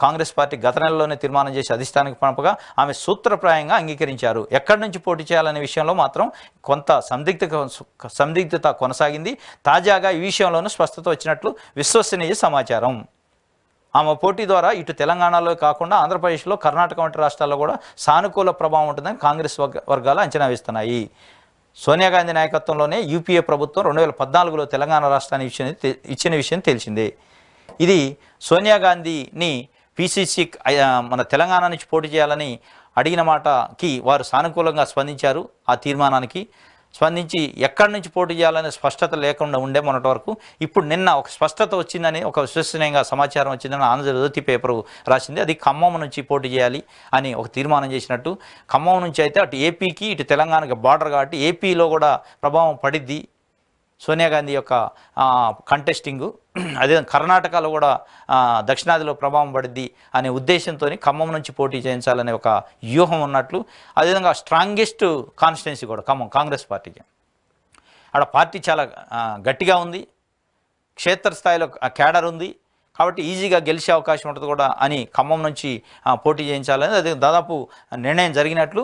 కాంగ్రెస్ పార్టీ గత నెలలోనే తీర్మానం చేసి అధిష్టానికి పంపగా ఆమె సూత్రప్రాయంగా అంగీకరించారు ఎక్కడి నుంచి పోటీ చేయాలనే విషయంలో మాత్రం కొంత సందిగ్ధ సందిగ్ధత కొనసాగింది తాజాగా ఈ విషయంలోనూ స్పష్టత వచ్చినట్లు విశ్వసనీయ సమాచారం ఆమె పోటీ ద్వారా ఇటు తెలంగాణలో కాకుండా ఆంధ్రప్రదేశ్లో కర్ణాటక వంటి రాష్ట్రాల్లో కూడా సానుకూల ప్రభావం ఉంటుందని కాంగ్రెస్ వర్గాలు అంచనా వేస్తున్నాయి సోనియా గాంధీ నాయకత్వంలోనే యూపీఏ ప్రభుత్వం రెండు వేల పద్నాలుగులో తెలంగాణ రాష్ట్రాన్ని ఇచ్చిన ఇచ్చిన విషయం తెలిసిందే ఇది సోనియా గాంధీని పీసీసీ మన తెలంగాణ నుంచి పోటీ చేయాలని అడిగిన మాటకి వారు సానుకూలంగా స్పందించారు ఆ తీర్మానానికి స్పందించి ఎక్కడి నుంచి పోటీ చేయాలనే స్పష్టత లేకుండా ఉండే మొన్నటి వరకు ఇప్పుడు నిన్న ఒక స్పష్టత వచ్చిందని ఒక విశ్వసనీయంగా సమాచారం వచ్చిందని ఆంధ్రజ్యోతి పేపర్ రాసింది అది ఖమ్మం నుంచి పోటీ చేయాలి అని ఒక తీర్మానం చేసినట్టు ఖమ్మం నుంచి అయితే అటు ఏపీకి ఇటు తెలంగాణకి బార్డర్ కాబట్టి ఏపీలో కూడా ప్రభావం పడిద్ది సోనియా గాంధీ యొక్క కంటెస్టింగు అదే కర్ణాటకలో కూడా దక్షిణాదిలో ప్రభావం పడింది అనే ఉద్దేశంతో ఖమ్మం నుంచి పోటీ చేయించాలనే ఒక వ్యూహం ఉన్నట్లు అదేవిధంగా స్ట్రాంగెస్ట్ కాన్స్టిట్యున్సీ కూడా ఖమ్మం కాంగ్రెస్ పార్టీకి ఆడ పార్టీ చాలా గట్టిగా ఉంది క్షేత్రస్థాయిలో క్యాడర్ ఉంది కాబట్టి ఈజీగా గెలిచే అవకాశం ఉంటుంది కూడా అని ఖమ్మం నుంచి పోటీ చేయించాలని అదే దాదాపు నిర్ణయం జరిగినట్లు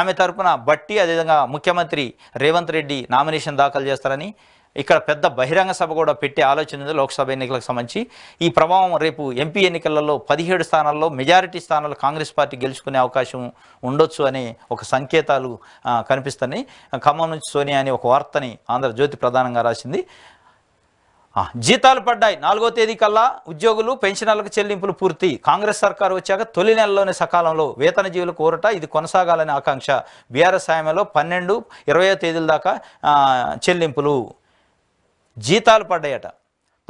ఆమె తరపున బట్టి అదేవిధంగా ముఖ్యమంత్రి రేవంత్ రెడ్డి నామినేషన్ దాఖలు చేస్తారని ఇక్కడ పెద్ద బహిరంగ సభ కూడా పెట్టే ఆలోచన ఉంది లోక్సభ ఎన్నికలకు సంబంధించి ఈ ప్రభావం రేపు ఎంపీ ఎన్నికలలో పదిహేడు స్థానాల్లో మెజారిటీ స్థానాల్లో కాంగ్రెస్ పార్టీ గెలుచుకునే అవకాశం ఉండొచ్చు అనే ఒక సంకేతాలు కనిపిస్తున్నాయి ఖమ్మం నుంచి సోనియా అని ఒక వార్తని ఆంధ్రజ్యోతి ప్రధానంగా రాసింది జీతాలు పడ్డాయి నాలుగో తేదీ కల్లా ఉద్యోగులు పెన్షనర్లకు చెల్లింపులు పూర్తి కాంగ్రెస్ సర్కారు వచ్చాక తొలి నెలలోనే సకాలంలో వేతన జీవుల కోరట ఇది కొనసాగాలనే ఆకాంక్ష బీఆర్ఎస్ హయాంలో పన్నెండు ఇరవయో తేదీల దాకా చెల్లింపులు జీతాలు పడ్డాయట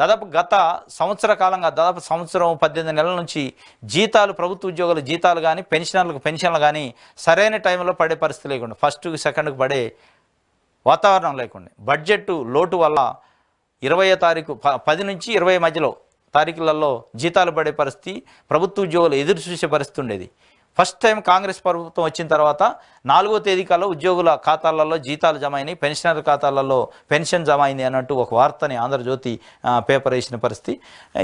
దాదాపు గత సంవత్సర కాలంగా దాదాపు సంవత్సరం పద్దెనిమిది నెలల నుంచి జీతాలు ప్రభుత్వ ఉద్యోగుల జీతాలు కానీ పెన్షనర్లకు పెన్షన్లు కానీ సరైన టైంలో పడే పరిస్థితి లేకుండా ఫస్ట్ సెకండ్కి పడే వాతావరణం లేకుండా బడ్జెట్ లోటు వల్ల ఇరవయో తారీఖు పది నుంచి ఇరవై మధ్యలో తారీఖులలో జీతాలు పడే పరిస్థితి ప్రభుత్వ ఉద్యోగులు ఎదురు చూసే పరిస్థితి ఉండేది ఫస్ట్ టైం కాంగ్రెస్ ప్రభుత్వం వచ్చిన తర్వాత నాలుగో తేదీ కల్లా ఉద్యోగుల ఖాతాలలో జీతాలు జమ అయినాయి పెన్షనర్ ఖాతాలలో పెన్షన్ జమ అయింది అన్నట్టు ఒక వార్తని ఆంధ్రజ్యోతి పేపర్ వేసిన పరిస్థితి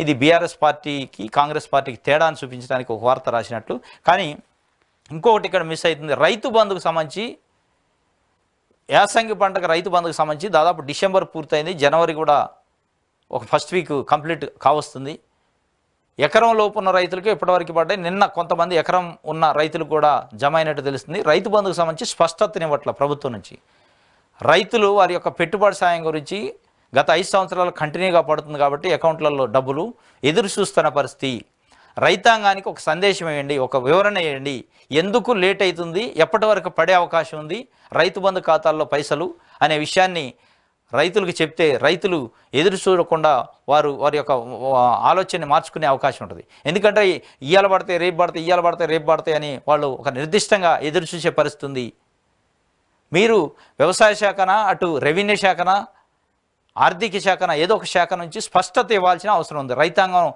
ఇది బీఆర్ఎస్ పార్టీకి కాంగ్రెస్ పార్టీకి తేడాను చూపించడానికి ఒక వార్త రాసినట్లు కానీ ఇంకొకటి ఇక్కడ మిస్ అవుతుంది రైతు బంధుకు సంబంధించి యాసంగి పంటకు రైతు బంధుకు సంబంధించి దాదాపు డిసెంబర్ పూర్తయింది జనవరి కూడా ఒక ఫస్ట్ వీక్ కంప్లీట్ కావస్తుంది ఎకరం లోపు ఉన్న రైతులకు ఇప్పటివరకు పడ్డాయి నిన్న కొంతమంది ఎకరం ఉన్న రైతులు కూడా జమ అయినట్టు తెలుస్తుంది రైతు బంధుకు సంబంధించి స్పష్టతనివ్వట్ల ప్రభుత్వం నుంచి రైతులు వారి యొక్క పెట్టుబడి సాయం గురించి గత ఐదు సంవత్సరాలు కంటిన్యూగా పడుతుంది కాబట్టి అకౌంట్లలో డబ్బులు ఎదురు చూస్తున్న పరిస్థితి రైతాంగానికి ఒక సందేశం వేయండి ఒక వివరణ వేయండి ఎందుకు లేట్ అవుతుంది ఎప్పటి వరకు పడే అవకాశం ఉంది రైతు బంధు ఖాతాల్లో పైసలు అనే విషయాన్ని రైతులకు చెప్తే రైతులు ఎదురు చూడకుండా వారు వారి యొక్క ఆలోచనని మార్చుకునే అవకాశం ఉంటుంది ఎందుకంటే ఇయ్యాల పడితే రేపు పడితే ఇయ్యాల పడితే రేపు పడతాయి అని వాళ్ళు ఒక నిర్దిష్టంగా ఎదురు చూసే పరిస్థితుంది మీరు వ్యవసాయ శాఖన అటు రెవెన్యూ శాఖనా ఆర్థిక శాఖన ఏదో ఒక శాఖ నుంచి స్పష్టత ఇవ్వాల్సిన అవసరం ఉంది రైతాంగం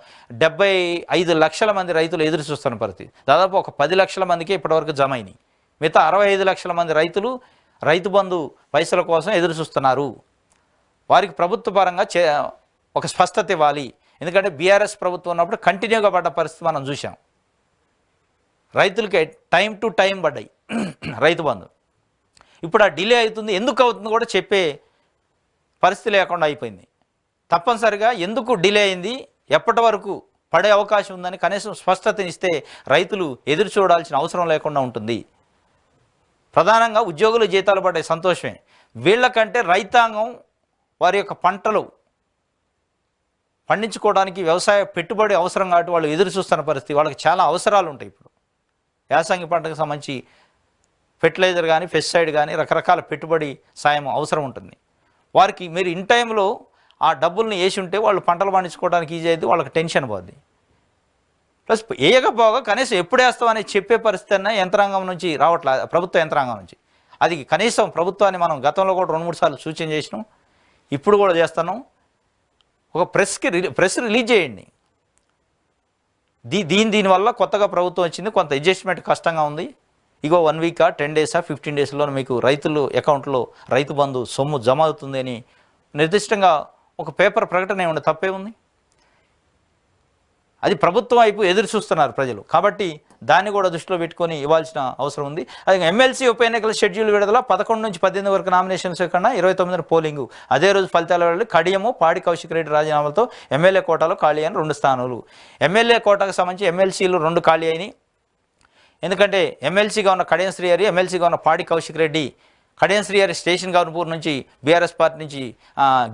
డెబ్బై ఐదు లక్షల మంది రైతులు ఎదురు చూస్తున్న పరిస్థితి దాదాపు ఒక పది లక్షల మందికి ఇప్పటివరకు జమ అయినాయి మిగతా అరవై ఐదు లక్షల మంది రైతులు రైతు బంధు పైసల కోసం ఎదురు చూస్తున్నారు వారికి ప్రభుత్వ పరంగా చే ఒక స్పష్టత ఇవ్వాలి ఎందుకంటే బీఆర్ఎస్ ప్రభుత్వం ఉన్నప్పుడు కంటిన్యూగా పడ్డ పరిస్థితి మనం చూసాం రైతులకి టైం టు టైం పడ్డాయి రైతు బంధు ఇప్పుడు ఆ డిలే అవుతుంది ఎందుకు అవుతుంది కూడా చెప్పే పరిస్థితి లేకుండా అయిపోయింది తప్పనిసరిగా ఎందుకు డిలే అయింది ఎప్పటి వరకు పడే అవకాశం ఉందని కనీసం స్పష్టతనిస్తే రైతులు ఎదురు చూడాల్సిన అవసరం లేకుండా ఉంటుంది ప్రధానంగా ఉద్యోగులు జీతాలు పడే సంతోషమే వీళ్ళకంటే రైతాంగం వారి యొక్క పంటలు పండించుకోవడానికి వ్యవసాయ పెట్టుబడి అవసరం కాబట్టి వాళ్ళు ఎదురు చూస్తున్న పరిస్థితి వాళ్ళకి చాలా అవసరాలు ఉంటాయి ఇప్పుడు యాసంగి పంటకు సంబంధించి ఫెర్టిలైజర్ కానీ పెస్టిసైడ్ కానీ రకరకాల పెట్టుబడి సాయం అవసరం ఉంటుంది వారికి మీరు ఇన్ టైంలో ఆ డబ్బుల్ని వేసి ఉంటే వాళ్ళు పంటలు పండించుకోవడానికి ఈజీ అయితే వాళ్ళకి టెన్షన్ పోద్ది ప్లస్ వేయకపోగా కనీసం ఎప్పుడు అనేది చెప్పే పరిస్థితి అన్న యంత్రాంగం నుంచి రావట్లేదు ప్రభుత్వ యంత్రాంగం నుంచి అది కనీసం ప్రభుత్వాన్ని మనం గతంలో కూడా రెండు మూడు సార్లు సూచన చేసినాం ఇప్పుడు కూడా చేస్తాను ఒక ప్రెస్కి ప్రెస్ రిలీజ్ చేయండి దీ దీని దీనివల్ల కొత్తగా ప్రభుత్వం వచ్చింది కొంత అడ్జస్ట్మెంట్ కష్టంగా ఉంది ఇగో వన్ వీకా టెన్ డేసా ఫిఫ్టీన్ డేస్లో మీకు రైతులు అకౌంట్లో రైతు బంధు సొమ్ము జమ అవుతుంది అని నిర్దిష్టంగా ఒక పేపర్ ప్రకటన ఏమన్నా తప్పే ఉంది అది ప్రభుత్వం వైపు ఎదురు చూస్తున్నారు ప్రజలు కాబట్టి దాన్ని కూడా దృష్టిలో పెట్టుకొని ఇవ్వాల్సిన అవసరం ఉంది అది ఎమ్మెల్సీ ఉప ఎన్నికల షెడ్యూల్ విడుదల పదకొండు నుంచి పద్దెనిమిది వరకు నామినేషన్స్ కన్నా ఇరవై తొమ్మిదిన పోలింగ్ అదే రోజు ఫలితాల వేళ కడియము పాడి కౌశిక్ రెడ్డి రాజీనామాలతో ఎమ్మెల్యే కోటాలో ఖాళీ అయిన రెండు స్థానాలు ఎమ్మెల్యే కోటాకు సంబంధించి ఎమ్మెల్సీలు రెండు ఖాళీ అయినాయి ఎందుకంటే ఎమ్మెల్సీగా ఉన్న కడియం శ్రీహరి ఎమ్మెల్సీగా ఉన్న పాడి కౌశిక్ రెడ్డి కడియం శ్రీహరి స్టేషన్ గవర్నపూర్ నుంచి బీఆర్ఎస్ పార్టీ నుంచి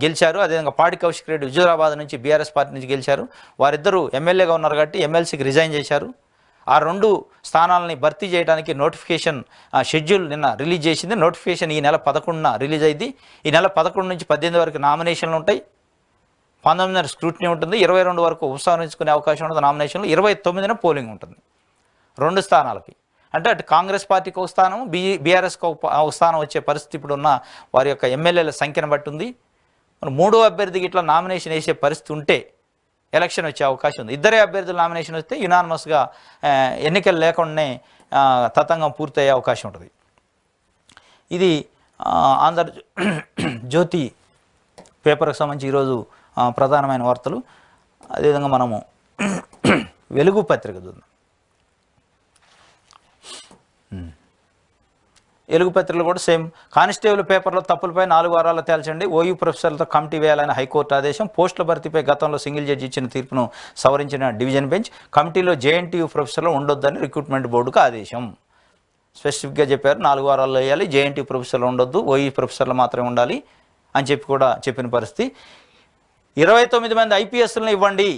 గెలిచారు అదేవిధంగా పాడి కౌశిక్ రెడ్డి హుజూరాబాద్ నుంచి బీఆర్ఎస్ పార్టీ నుంచి గెలిచారు వారిద్దరూ ఎమ్మెల్యేగా ఉన్నారు కాబట్టి ఎమ్మెల్సీకి రిజైన్ చేశారు ఆ రెండు స్థానాలని భర్తీ చేయడానికి నోటిఫికేషన్ షెడ్యూల్ నిన్న రిలీజ్ చేసింది నోటిఫికేషన్ ఈ నెల పదకొండున రిలీజ్ అయింది ఈ నెల పదకొండు నుంచి పద్దెనిమిది వరకు నామినేషన్లు ఉంటాయి పంతొమ్మిదిన్నర స్క్రూటినీ ఉంటుంది ఇరవై రెండు వరకు ఉపసంహరించుకునే అవకాశం ఉంటుంది నామినేషన్లు ఇరవై తొమ్మిదిన పోలింగ్ ఉంటుంది రెండు స్థానాలకి అంటే అటు కాంగ్రెస్ పార్టీకి ఒక స్థానం బీ బీఆర్ఎస్కి ఒక స్థానం వచ్చే పరిస్థితి ఇప్పుడు ఉన్న వారి యొక్క ఎమ్మెల్యేల సంఖ్యను బట్టి ఉంది మరి మూడో అభ్యర్థికి ఇట్లా నామినేషన్ వేసే పరిస్థితి ఉంటే ఎలక్షన్ వచ్చే అవకాశం ఉంది ఇద్దరే అభ్యర్థులు నామినేషన్ వస్తే యునానిమస్గా ఎన్నికలు లేకుండానే తతంగం పూర్తయ్యే అవకాశం ఉంటుంది ఇది ఆంధ్ర జ్యోతి పేపర్కి సంబంధించి ఈరోజు ప్రధానమైన వార్తలు అదేవిధంగా మనము వెలుగు పత్రిక చూద్దాం పత్రికలు కూడా సేమ్ కానిస్టేబుల్ పేపర్లో తప్పులపై నాలుగు వారాలు తేల్చండి ఓయూ ప్రొఫెసర్లతో కమిటీ వేయాలని హైకోర్టు ఆదేశం పోస్టుల భర్తీపై గతంలో సింగిల్ జడ్జి ఇచ్చిన తీర్పును సవరించిన డివిజన్ బెంచ్ కమిటీలో జేఎన్టీయూ ప్రొఫెసర్లు ఉండొద్దని రిక్రూట్మెంట్ బోర్డుకు ఆదేశం స్పెసిఫిక్గా చెప్పారు నాలుగు వారాల్లో వేయాలి జేఎన్టీ ప్రొఫెసర్లు ఉండొద్దు ఓయూ ప్రొఫెసర్లు మాత్రమే ఉండాలి అని చెప్పి కూడా చెప్పిన పరిస్థితి ఇరవై తొమ్మిది మంది ఐపీఎస్లను ఇవ్వండి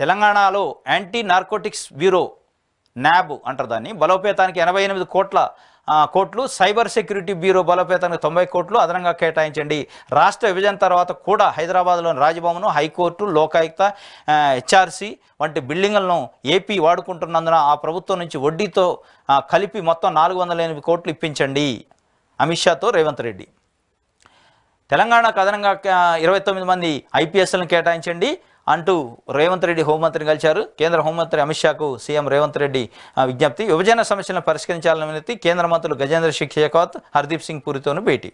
తెలంగాణలో యాంటీ నార్కోటిక్స్ బ్యూరో న్యాబ్ అంటారు దాన్ని బలోపేతానికి ఎనభై ఎనిమిది కోట్ల కోట్లు సైబర్ సెక్యూరిటీ బ్యూరో బలోపేతానికి తొంభై కోట్లు అదనంగా కేటాయించండి రాష్ట్ర విభజన తర్వాత కూడా హైదరాబాద్లోని రాజభవన్ హైకోర్టు లోకాయుక్త హెచ్ఆర్సీ వంటి బిల్డింగులను ఏపీ వాడుకుంటున్నందున ఆ ప్రభుత్వం నుంచి వడ్డీతో కలిపి మొత్తం నాలుగు వందల ఎనిమిది కోట్లు ఇప్పించండి అమిత్ షాతో రేవంత్ రెడ్డి తెలంగాణకు అదనంగా ఇరవై తొమ్మిది మంది ఐపీఎస్లను కేటాయించండి అంటూ రేవంత్ రెడ్డి హోంమంత్రిని కలిశారు కేంద్ర హోంమంత్రి అమిత్ షాకు సీఎం రేవంత్ రెడ్డి విజ్ఞప్తి విభజన సమస్యలను పరిష్కరించాలని వినతి కేంద్ర మంత్రులు గజేంద్ర సింగ్ షెకావత్ హర్దీప్ సింగ్ పూరితోనూ భేటీ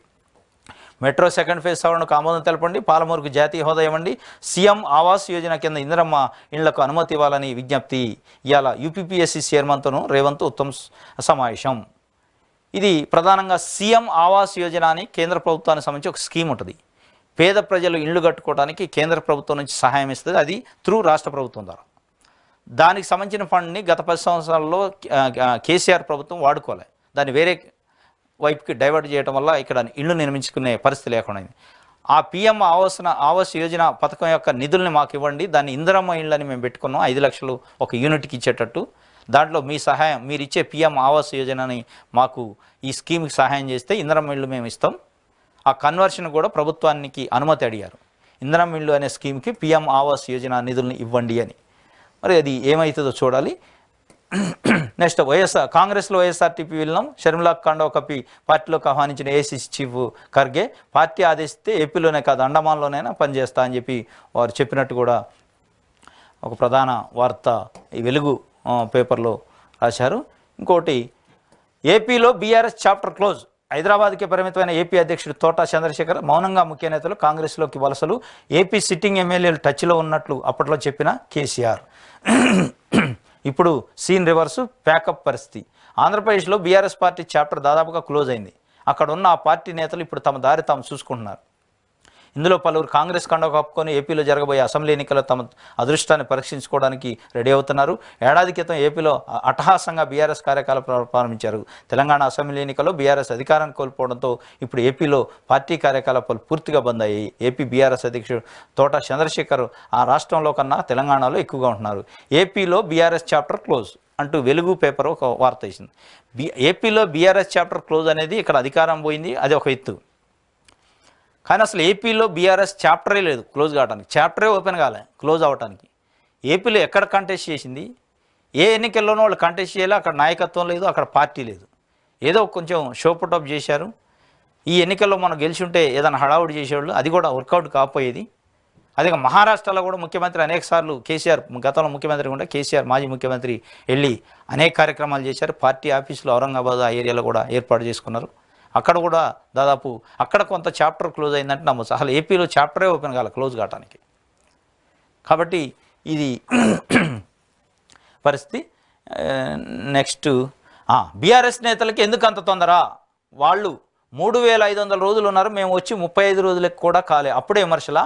మెట్రో సెకండ్ ఫేజ్ సవరణకు ఆమోదం తెలపండి పాలమూరుకు జాతీయ హోదా ఇవ్వండి సీఎం ఆవాస్ యోజన కింద ఇందిరమ్మ ఇళ్లకు అనుమతి ఇవ్వాలని విజ్ఞప్తి ఇవాళ యూపీపీఎస్సీ చైర్మన్తోనూ రేవంత్ ఉత్తమ్ సమావేశం ఇది ప్రధానంగా సీఎం ఆవాస్ యోజన అని కేంద్ర ప్రభుత్వానికి సంబంధించి ఒక స్కీమ్ ఉంటుంది పేద ప్రజలు ఇండ్లు కట్టుకోవడానికి కేంద్ర ప్రభుత్వం నుంచి సహాయం ఇస్తుంది అది త్రూ రాష్ట్ర ప్రభుత్వం ద్వారా దానికి సంబంధించిన ఫండ్ని గత పది సంవత్సరాల్లో కేసీఆర్ ప్రభుత్వం వాడుకోలే దాన్ని వేరే వైపుకి డైవర్ట్ చేయడం వల్ల ఇక్కడ ఇళ్ళు నిర్మించుకునే పరిస్థితి లేకుండా ఆ పిఎం ఆవాస ఆవాస్ యోజన పథకం యొక్క నిధుల్ని మాకు ఇవ్వండి దాన్ని ఇందిరమ్మ ఇళ్ళని మేము పెట్టుకున్నాం ఐదు లక్షలు ఒక యూనిట్కి ఇచ్చేటట్టు దాంట్లో మీ సహాయం మీరు ఇచ్చే పిఎం ఆవాస్ యోజనని మాకు ఈ స్కీమ్కి సహాయం చేస్తే ఇందిరమ్మ ఇళ్ళు మేము ఇస్తాం ఆ కన్వర్షన్ కూడా ప్రభుత్వానికి అనుమతి అడిగారు ఇంధనం ఇళ్ళు అనే స్కీమ్కి పిఎం ఆవాస్ యోజన నిధులను ఇవ్వండి అని మరి అది ఏమవుతుందో చూడాలి నెక్స్ట్ వైఎస్ఆర్ కాంగ్రెస్లో వైఎస్ఆర్టీపీ వెళ్ళినాం షర్మిలా కాండో కపి పార్టీలోకి ఆహ్వానించిన ఏసీసీ చీఫ్ ఖర్గే పార్టీ ఆదేశిస్తే ఏపీలోనే కాదు అండమాన్లోనైనా పనిచేస్తా అని చెప్పి వారు చెప్పినట్టు కూడా ఒక ప్రధాన వార్త ఈ వెలుగు పేపర్లో రాశారు ఇంకోటి ఏపీలో బీఆర్ఎస్ చాప్టర్ క్లోజ్ హైదరాబాద్కే పరిమితమైన ఏపీ అధ్యక్షుడు తోటా చంద్రశేఖర్ మౌనంగా ముఖ్య నేతలు కాంగ్రెస్లోకి వలసలు ఏపీ సిట్టింగ్ ఎమ్మెల్యేలు టచ్లో ఉన్నట్లు అప్పట్లో చెప్పిన కేసీఆర్ ఇప్పుడు సీన్ రివర్స్ ప్యాకప్ పరిస్థితి ఆంధ్రప్రదేశ్లో బీఆర్ఎస్ పార్టీ చాప్టర్ దాదాపుగా క్లోజ్ అయింది అక్కడ ఉన్న ఆ పార్టీ నేతలు ఇప్పుడు తమ దారి తాము చూసుకుంటున్నారు ఇందులో పలువురు కాంగ్రెస్ కండ కప్పుకొని ఏపీలో జరగబోయే అసెంబ్లీ ఎన్నికల్లో తమ అదృష్టాన్ని పరీక్షించుకోవడానికి రెడీ అవుతున్నారు ఏడాది క్రితం ఏపీలో అట్టహాసంగా బీఆర్ఎస్ కార్యకలాపాలు ప్రారంభించారు తెలంగాణ అసెంబ్లీ ఎన్నికల్లో బీఆర్ఎస్ అధికారాన్ని కోల్పోవడంతో ఇప్పుడు ఏపీలో పార్టీ కార్యకలాపాలు పూర్తిగా బంద్ అయ్యాయి ఏపీ బీఆర్ఎస్ అధ్యక్షుడు తోట చంద్రశేఖర్ ఆ రాష్ట్రంలో కన్నా తెలంగాణలో ఎక్కువగా ఉంటున్నారు ఏపీలో బీఆర్ఎస్ చాప్టర్ క్లోజ్ అంటూ వెలుగు పేపర్ ఒక వార్త ఇచ్చింది బి ఏపీలో బీఆర్ఎస్ చాప్టర్ క్లోజ్ అనేది ఇక్కడ అధికారం పోయింది అది ఒక ఎత్తు కానీ అసలు ఏపీలో బీఆర్ఎస్ చాప్టరే లేదు క్లోజ్ కావడానికి చాప్టరే ఓపెన్ కాలే క్లోజ్ అవ్వడానికి ఏపీలో ఎక్కడ కంటెస్ట్ చేసింది ఏ ఎన్నికల్లోనూ వాళ్ళు కంటెస్ట్ చేయాలి అక్కడ నాయకత్వం లేదు అక్కడ పార్టీ లేదు ఏదో కొంచెం షోపుటప్ చేశారు ఈ ఎన్నికల్లో మనం గెలిచుంటే ఏదైనా హడావుడి చేసేవాళ్ళు అది కూడా వర్కౌట్ కాకపోయేది అదే మహారాష్ట్రలో కూడా ముఖ్యమంత్రి అనేక సార్లు కేసీఆర్ గతంలో ముఖ్యమంత్రి కూడా కేసీఆర్ మాజీ ముఖ్యమంత్రి వెళ్ళి అనేక కార్యక్రమాలు చేశారు పార్టీ ఆఫీసులు ఔరంగాబాద్ ఆ ఏరియాలో కూడా ఏర్పాటు చేసుకున్నారు అక్కడ కూడా దాదాపు అక్కడ కొంత చాప్టర్ క్లోజ్ అయిందంటే నమ్మ అసలు ఏపీలో చాప్టరే ఓపెన్ కాల క్లోజ్ కావడానికి కాబట్టి ఇది పరిస్థితి నెక్స్ట్ బీఆర్ఎస్ నేతలకి ఎందుకు అంత తొందర వాళ్ళు మూడు వేల ఐదు వందల రోజులు ఉన్నారు మేము వచ్చి ముప్పై ఐదు రోజులకు కూడా కాలే అప్పుడే విమర్శల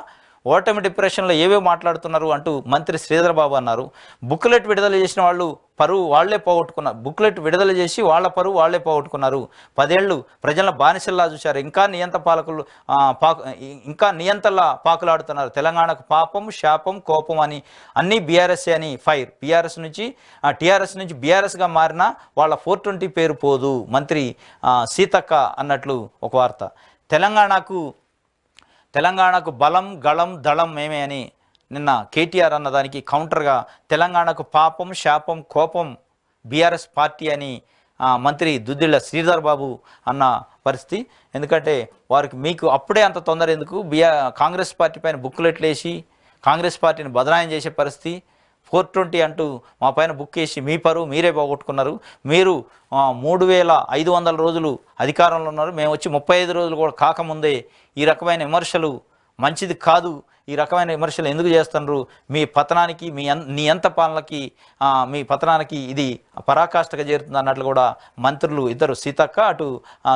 ఓటమి డిప్రెషన్లో ఏవే మాట్లాడుతున్నారు అంటూ మంత్రి శ్రీధర్ బాబు అన్నారు బుక్లెట్ విడుదల చేసిన వాళ్ళు పరువు వాళ్లే పోగొట్టుకున్నారు బుక్లెట్ విడుదల చేసి వాళ్ళ పరువు వాళ్లే పోగొట్టుకున్నారు పదేళ్లు ప్రజల బానిసల్లా చూశారు ఇంకా నియంత పాలకులు ఇంకా నియంతలా పాకులాడుతున్నారు తెలంగాణకు పాపం శాపం కోపం అని అన్నీ బీఆర్ఎస్ అని ఫైర్ బీఆర్ఎస్ నుంచి టీఆర్ఎస్ నుంచి బీఆర్ఎస్గా మారిన వాళ్ళ ఫోర్ ట్వంటీ పేరు పోదు మంత్రి సీతక్క అన్నట్లు ఒక వార్త తెలంగాణకు తెలంగాణకు బలం గళం దళం మేమే అని నిన్న కేటీఆర్ అన్న దానికి కౌంటర్గా తెలంగాణకు పాపం శాపం కోపం బీఆర్ఎస్ పార్టీ అని మంత్రి దుద్దిళ్ళ శ్రీధర్ బాబు అన్న పరిస్థితి ఎందుకంటే వారికి మీకు అప్పుడే అంత తొందర ఎందుకు బీఆర్ కాంగ్రెస్ పార్టీ పైన బుక్లెట్లు వేసి కాంగ్రెస్ పార్టీని బదనాయం చేసే పరిస్థితి ఫోర్ ట్వంటీ అంటూ మా పైన బుక్ చేసి మీ పరువు మీరే పోగొట్టుకున్నారు మీరు మూడు వేల ఐదు వందల రోజులు అధికారంలో ఉన్నారు మేము వచ్చి ముప్పై ఐదు రోజులు కూడా కాకముందే ఈ రకమైన విమర్శలు మంచిది కాదు ఈ రకమైన విమర్శలు ఎందుకు చేస్తున్నారు మీ పతనానికి మీ నీ ఎంత పాలనకి మీ పతనానికి ఇది పరాకాష్ఠగా చేరుతుంది అన్నట్లు కూడా మంత్రులు ఇద్దరు సీతక్క అటు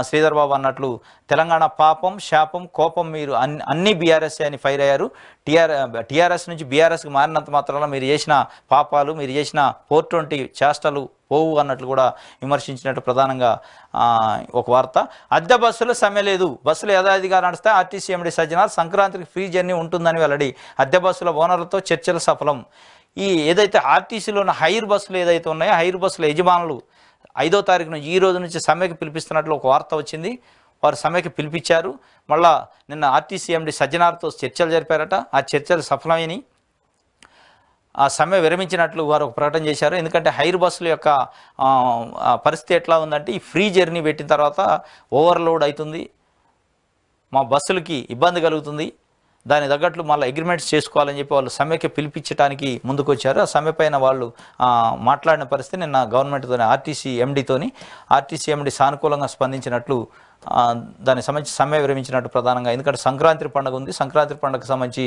శ్రీధర్బాబు అన్నట్లు తెలంగాణ పాపం శాపం కోపం మీరు అన్ని అన్ని బీఆర్ఎస్ అని ఫైర్ అయ్యారు టీఆర్ టీఆర్ఎస్ నుంచి బీఆర్ఎస్కి మారినంత మాత్రాన మీరు చేసిన పాపాలు మీరు చేసిన ఫోర్ ట్వంటీ చేష్టలు పోవు అన్నట్లు కూడా విమర్శించినట్టు ప్రధానంగా ఒక వార్త అద్దె బస్సులు సమ్మె లేదు బస్సులు యథాదిగా నడిస్తే ఆర్టీసీ ఎండి సజ్జనార్ సంక్రాంతికి ఫ్రీ జర్నీ ఉంటుందని వెల్లడి అద్దె బస్సుల ఓనర్లతో చర్చలు సఫలం ఈ ఏదైతే ఆర్టీసీలో ఉన్న హైర్ బస్సులు ఏదైతే ఉన్నాయో హైర్ బస్సుల యజమానులు ఐదో తారీఖున ఈ రోజు నుంచి సమ్మెకి పిలిపిస్తున్నట్లు ఒక వార్త వచ్చింది వారు సమ్మెకి పిలిపించారు మళ్ళా నిన్న ఆర్టీసీ ఎండి సజ్జనార్తో చర్చలు జరిపారట ఆ చర్చలు సఫలమైనవి ఆ సమ్మె విరమించినట్లు వారు ఒక ప్రకటన చేశారు ఎందుకంటే హైర్ బస్సుల యొక్క పరిస్థితి ఎట్లా ఉందంటే ఈ ఫ్రీ జర్నీ పెట్టిన తర్వాత ఓవర్లోడ్ అవుతుంది మా బస్సులకి ఇబ్బంది కలుగుతుంది దాని తగ్గట్లు మళ్ళీ అగ్రిమెంట్స్ చేసుకోవాలని చెప్పి వాళ్ళు సమ్మెకి పిలిపించడానికి ముందుకొచ్చారు ఆ సమ్మె పైన వాళ్ళు మాట్లాడిన పరిస్థితి నిన్న గవర్నమెంట్తో ఆర్టీసీ ఎండితోని ఆర్టీసీ ఎండీ సానుకూలంగా స్పందించినట్లు దానికి సంబంధించి సమ్మె విరమించినట్టు ప్రధానంగా ఎందుకంటే సంక్రాంతి పండుగ ఉంది సంక్రాంతి పండుగకు సంబంధించి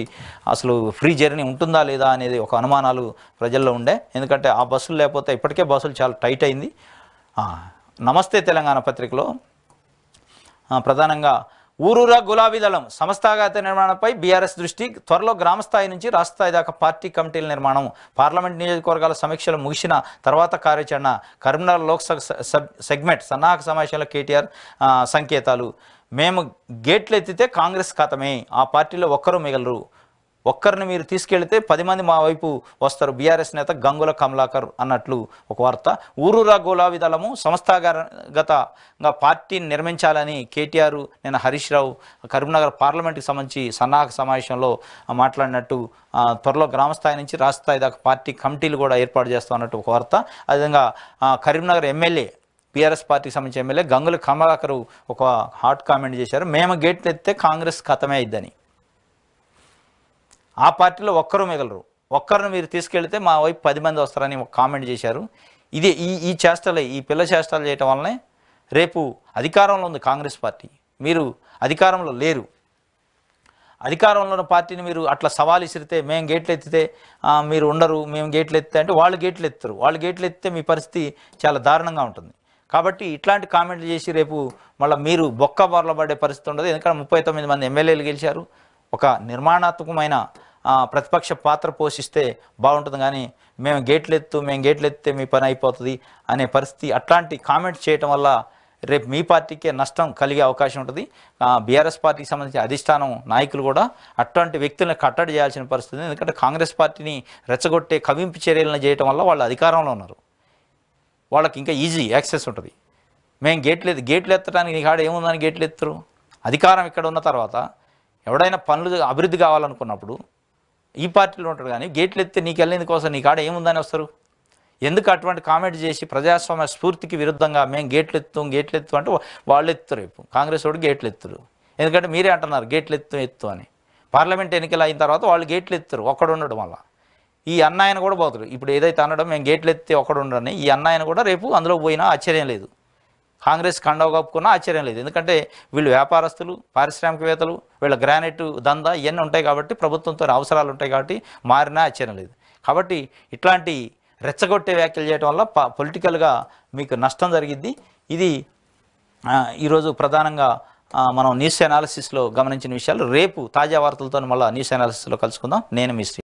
అసలు ఫ్రీ జర్నీ ఉంటుందా లేదా అనేది ఒక అనుమానాలు ప్రజల్లో ఉండే ఎందుకంటే ఆ బస్సులు లేకపోతే ఇప్పటికే బస్సులు చాలా టైట్ అయింది నమస్తే తెలంగాణ పత్రికలో ప్రధానంగా ఊరూరా గులాబీ దళం సంస్థాగత నిర్మాణంపై బీఆర్ఎస్ దృష్టి త్వరలో గ్రామస్థాయి నుంచి రాష్ట్రస్థాయి దాకా పార్టీ కమిటీల నిర్మాణం పార్లమెంట్ నియోజకవర్గాల సమీక్షలు ముగిసిన తర్వాత కార్యాచరణ కరీంనగర్ లోక్సభ సెగ్మెంట్ సన్నాహక సమావేశంలో కేటీఆర్ సంకేతాలు మేము గేట్లు ఎత్తితే కాంగ్రెస్ ఖాతమే ఆ పార్టీలో ఒక్కరూ మిగలరు ఒక్కరిని మీరు తీసుకెళ్తే పది మంది మా వైపు వస్తారు బీఆర్ఎస్ నేత గంగుల కమలాకర్ అన్నట్లు ఒక వార్త ఊరూరా గులాబీ దళము సంస్థాగతంగా పార్టీని నిర్మించాలని కేటీఆర్ నేను హరీష్ రావు కరీంనగర్ పార్లమెంట్కి సంబంధించి సన్నాహక సమావేశంలో మాట్లాడినట్టు త్వరలో గ్రామస్థాయి నుంచి రాష్ట్ర స్థాయి దాకా పార్టీ కమిటీలు కూడా ఏర్పాటు చేస్తామన్నట్టు ఒక వార్త అదేవిధంగా కరీంనగర్ ఎమ్మెల్యే బీఆర్ఎస్ పార్టీకి సంబంధించి ఎమ్మెల్యే గంగుల కమలాకరు ఒక హాట్ కామెంట్ చేశారు మేము గేట్లు ఎత్తే కాంగ్రెస్ ఖతమే అయిద్దని ఆ పార్టీలో ఒక్కరు మిగలరు ఒక్కరిని మీరు తీసుకెళ్తే మా వైపు పది మంది వస్తారని ఒక కామెంట్ చేశారు ఇదే ఈ ఈ చేష్టలే ఈ పిల్ల చేష్టాలు చేయటం వల్లనే రేపు అధికారంలో ఉంది కాంగ్రెస్ పార్టీ మీరు అధికారంలో లేరు అధికారంలో ఉన్న పార్టీని మీరు అట్లా సవాలు ఇసిరితే మేము గేట్లు ఎత్తితే మీరు ఉండరు మేము గేట్లు ఎత్తితే అంటే వాళ్ళు గేట్లు ఎత్తారు వాళ్ళు గేట్లు ఎత్తితే మీ పరిస్థితి చాలా దారుణంగా ఉంటుంది కాబట్టి ఇట్లాంటి కామెంట్లు చేసి రేపు మళ్ళీ మీరు బొక్క బొరలబడే పరిస్థితి ఉండదు ఎందుకంటే ముప్పై తొమ్మిది మంది ఎమ్మెల్యేలు గెలిచారు ఒక నిర్మాణాత్మకమైన ప్రతిపక్ష పాత్ర పోషిస్తే బాగుంటుంది కానీ మేము గేట్లు ఎత్తు మేము గేట్లు ఎత్తే మీ పని అయిపోతుంది అనే పరిస్థితి అట్లాంటి కామెంట్ చేయటం వల్ల రేపు మీ పార్టీకే నష్టం కలిగే అవకాశం ఉంటుంది బీఆర్ఎస్ పార్టీకి సంబంధించిన అధిష్టానం నాయకులు కూడా అట్లాంటి వ్యక్తులను కట్టడి చేయాల్సిన పరిస్థితి ఎందుకంటే కాంగ్రెస్ పార్టీని రెచ్చగొట్టే కవింపు చర్యలను చేయటం వల్ల వాళ్ళు అధికారంలో ఉన్నారు వాళ్ళకి ఇంకా ఈజీ యాక్సెస్ ఉంటుంది మేము గేట్లు గేట్లు ఎత్తడానికి నీ కాడ ఏముందని గేట్లు ఎత్తరు అధికారం ఇక్కడ ఉన్న తర్వాత ఎవడైనా పనులు అభివృద్ధి కావాలనుకున్నప్పుడు ఈ పార్టీలో ఉంటాడు కానీ గేట్లు ఎత్తే నీకు వెళ్ళేందుకు కోసం నీ కాడ ఏముందని వస్తారు ఎందుకు అటువంటి కామెంట్ చేసి ప్రజాస్వామ్య స్ఫూర్తికి విరుద్ధంగా మేము గేట్లు ఎత్తుం గేట్లు ఎత్తు అంటే వాళ్ళు ఎత్తురు రేపు కాంగ్రెస్ వాడు గేట్లు ఎత్తురు ఎందుకంటే మీరే అంటున్నారు గేట్లు ఎత్తు ఎత్తు అని పార్లమెంట్ ఎన్నికలు అయిన తర్వాత వాళ్ళు గేట్లు ఎత్తురు ఒక్కడు ఉండడం వల్ల ఈ అన్నాయన కూడా పోతారు ఇప్పుడు ఏదైతే అనడం మేము గేట్లు ఎత్తి ఒక్కడు ఉండని ఈ అన్నాయన కూడా రేపు అందులో పోయినా ఆశ్చర్యం లేదు కాంగ్రెస్ కండవ కప్పుకున్నా ఆశ్చర్యం లేదు ఎందుకంటే వీళ్ళు వ్యాపారస్తులు పారిశ్రామికవేత్తలు వీళ్ళ గ్రానైట్ దందా ఇవన్నీ ఉంటాయి కాబట్టి ప్రభుత్వంతో అవసరాలు ఉంటాయి కాబట్టి మారినా ఆశ్చర్యం లేదు కాబట్టి ఇట్లాంటి రెచ్చగొట్టే వ్యాఖ్యలు చేయడం వల్ల పొలిటికల్గా మీకు నష్టం జరిగిద్ది ఇది ఈరోజు ప్రధానంగా మనం న్యూస్ అనాలిసిస్లో గమనించిన విషయాలు రేపు తాజా వార్తలతో మళ్ళీ న్యూస్ అనాలిసిస్లో కలుసుకుందాం నేను మీ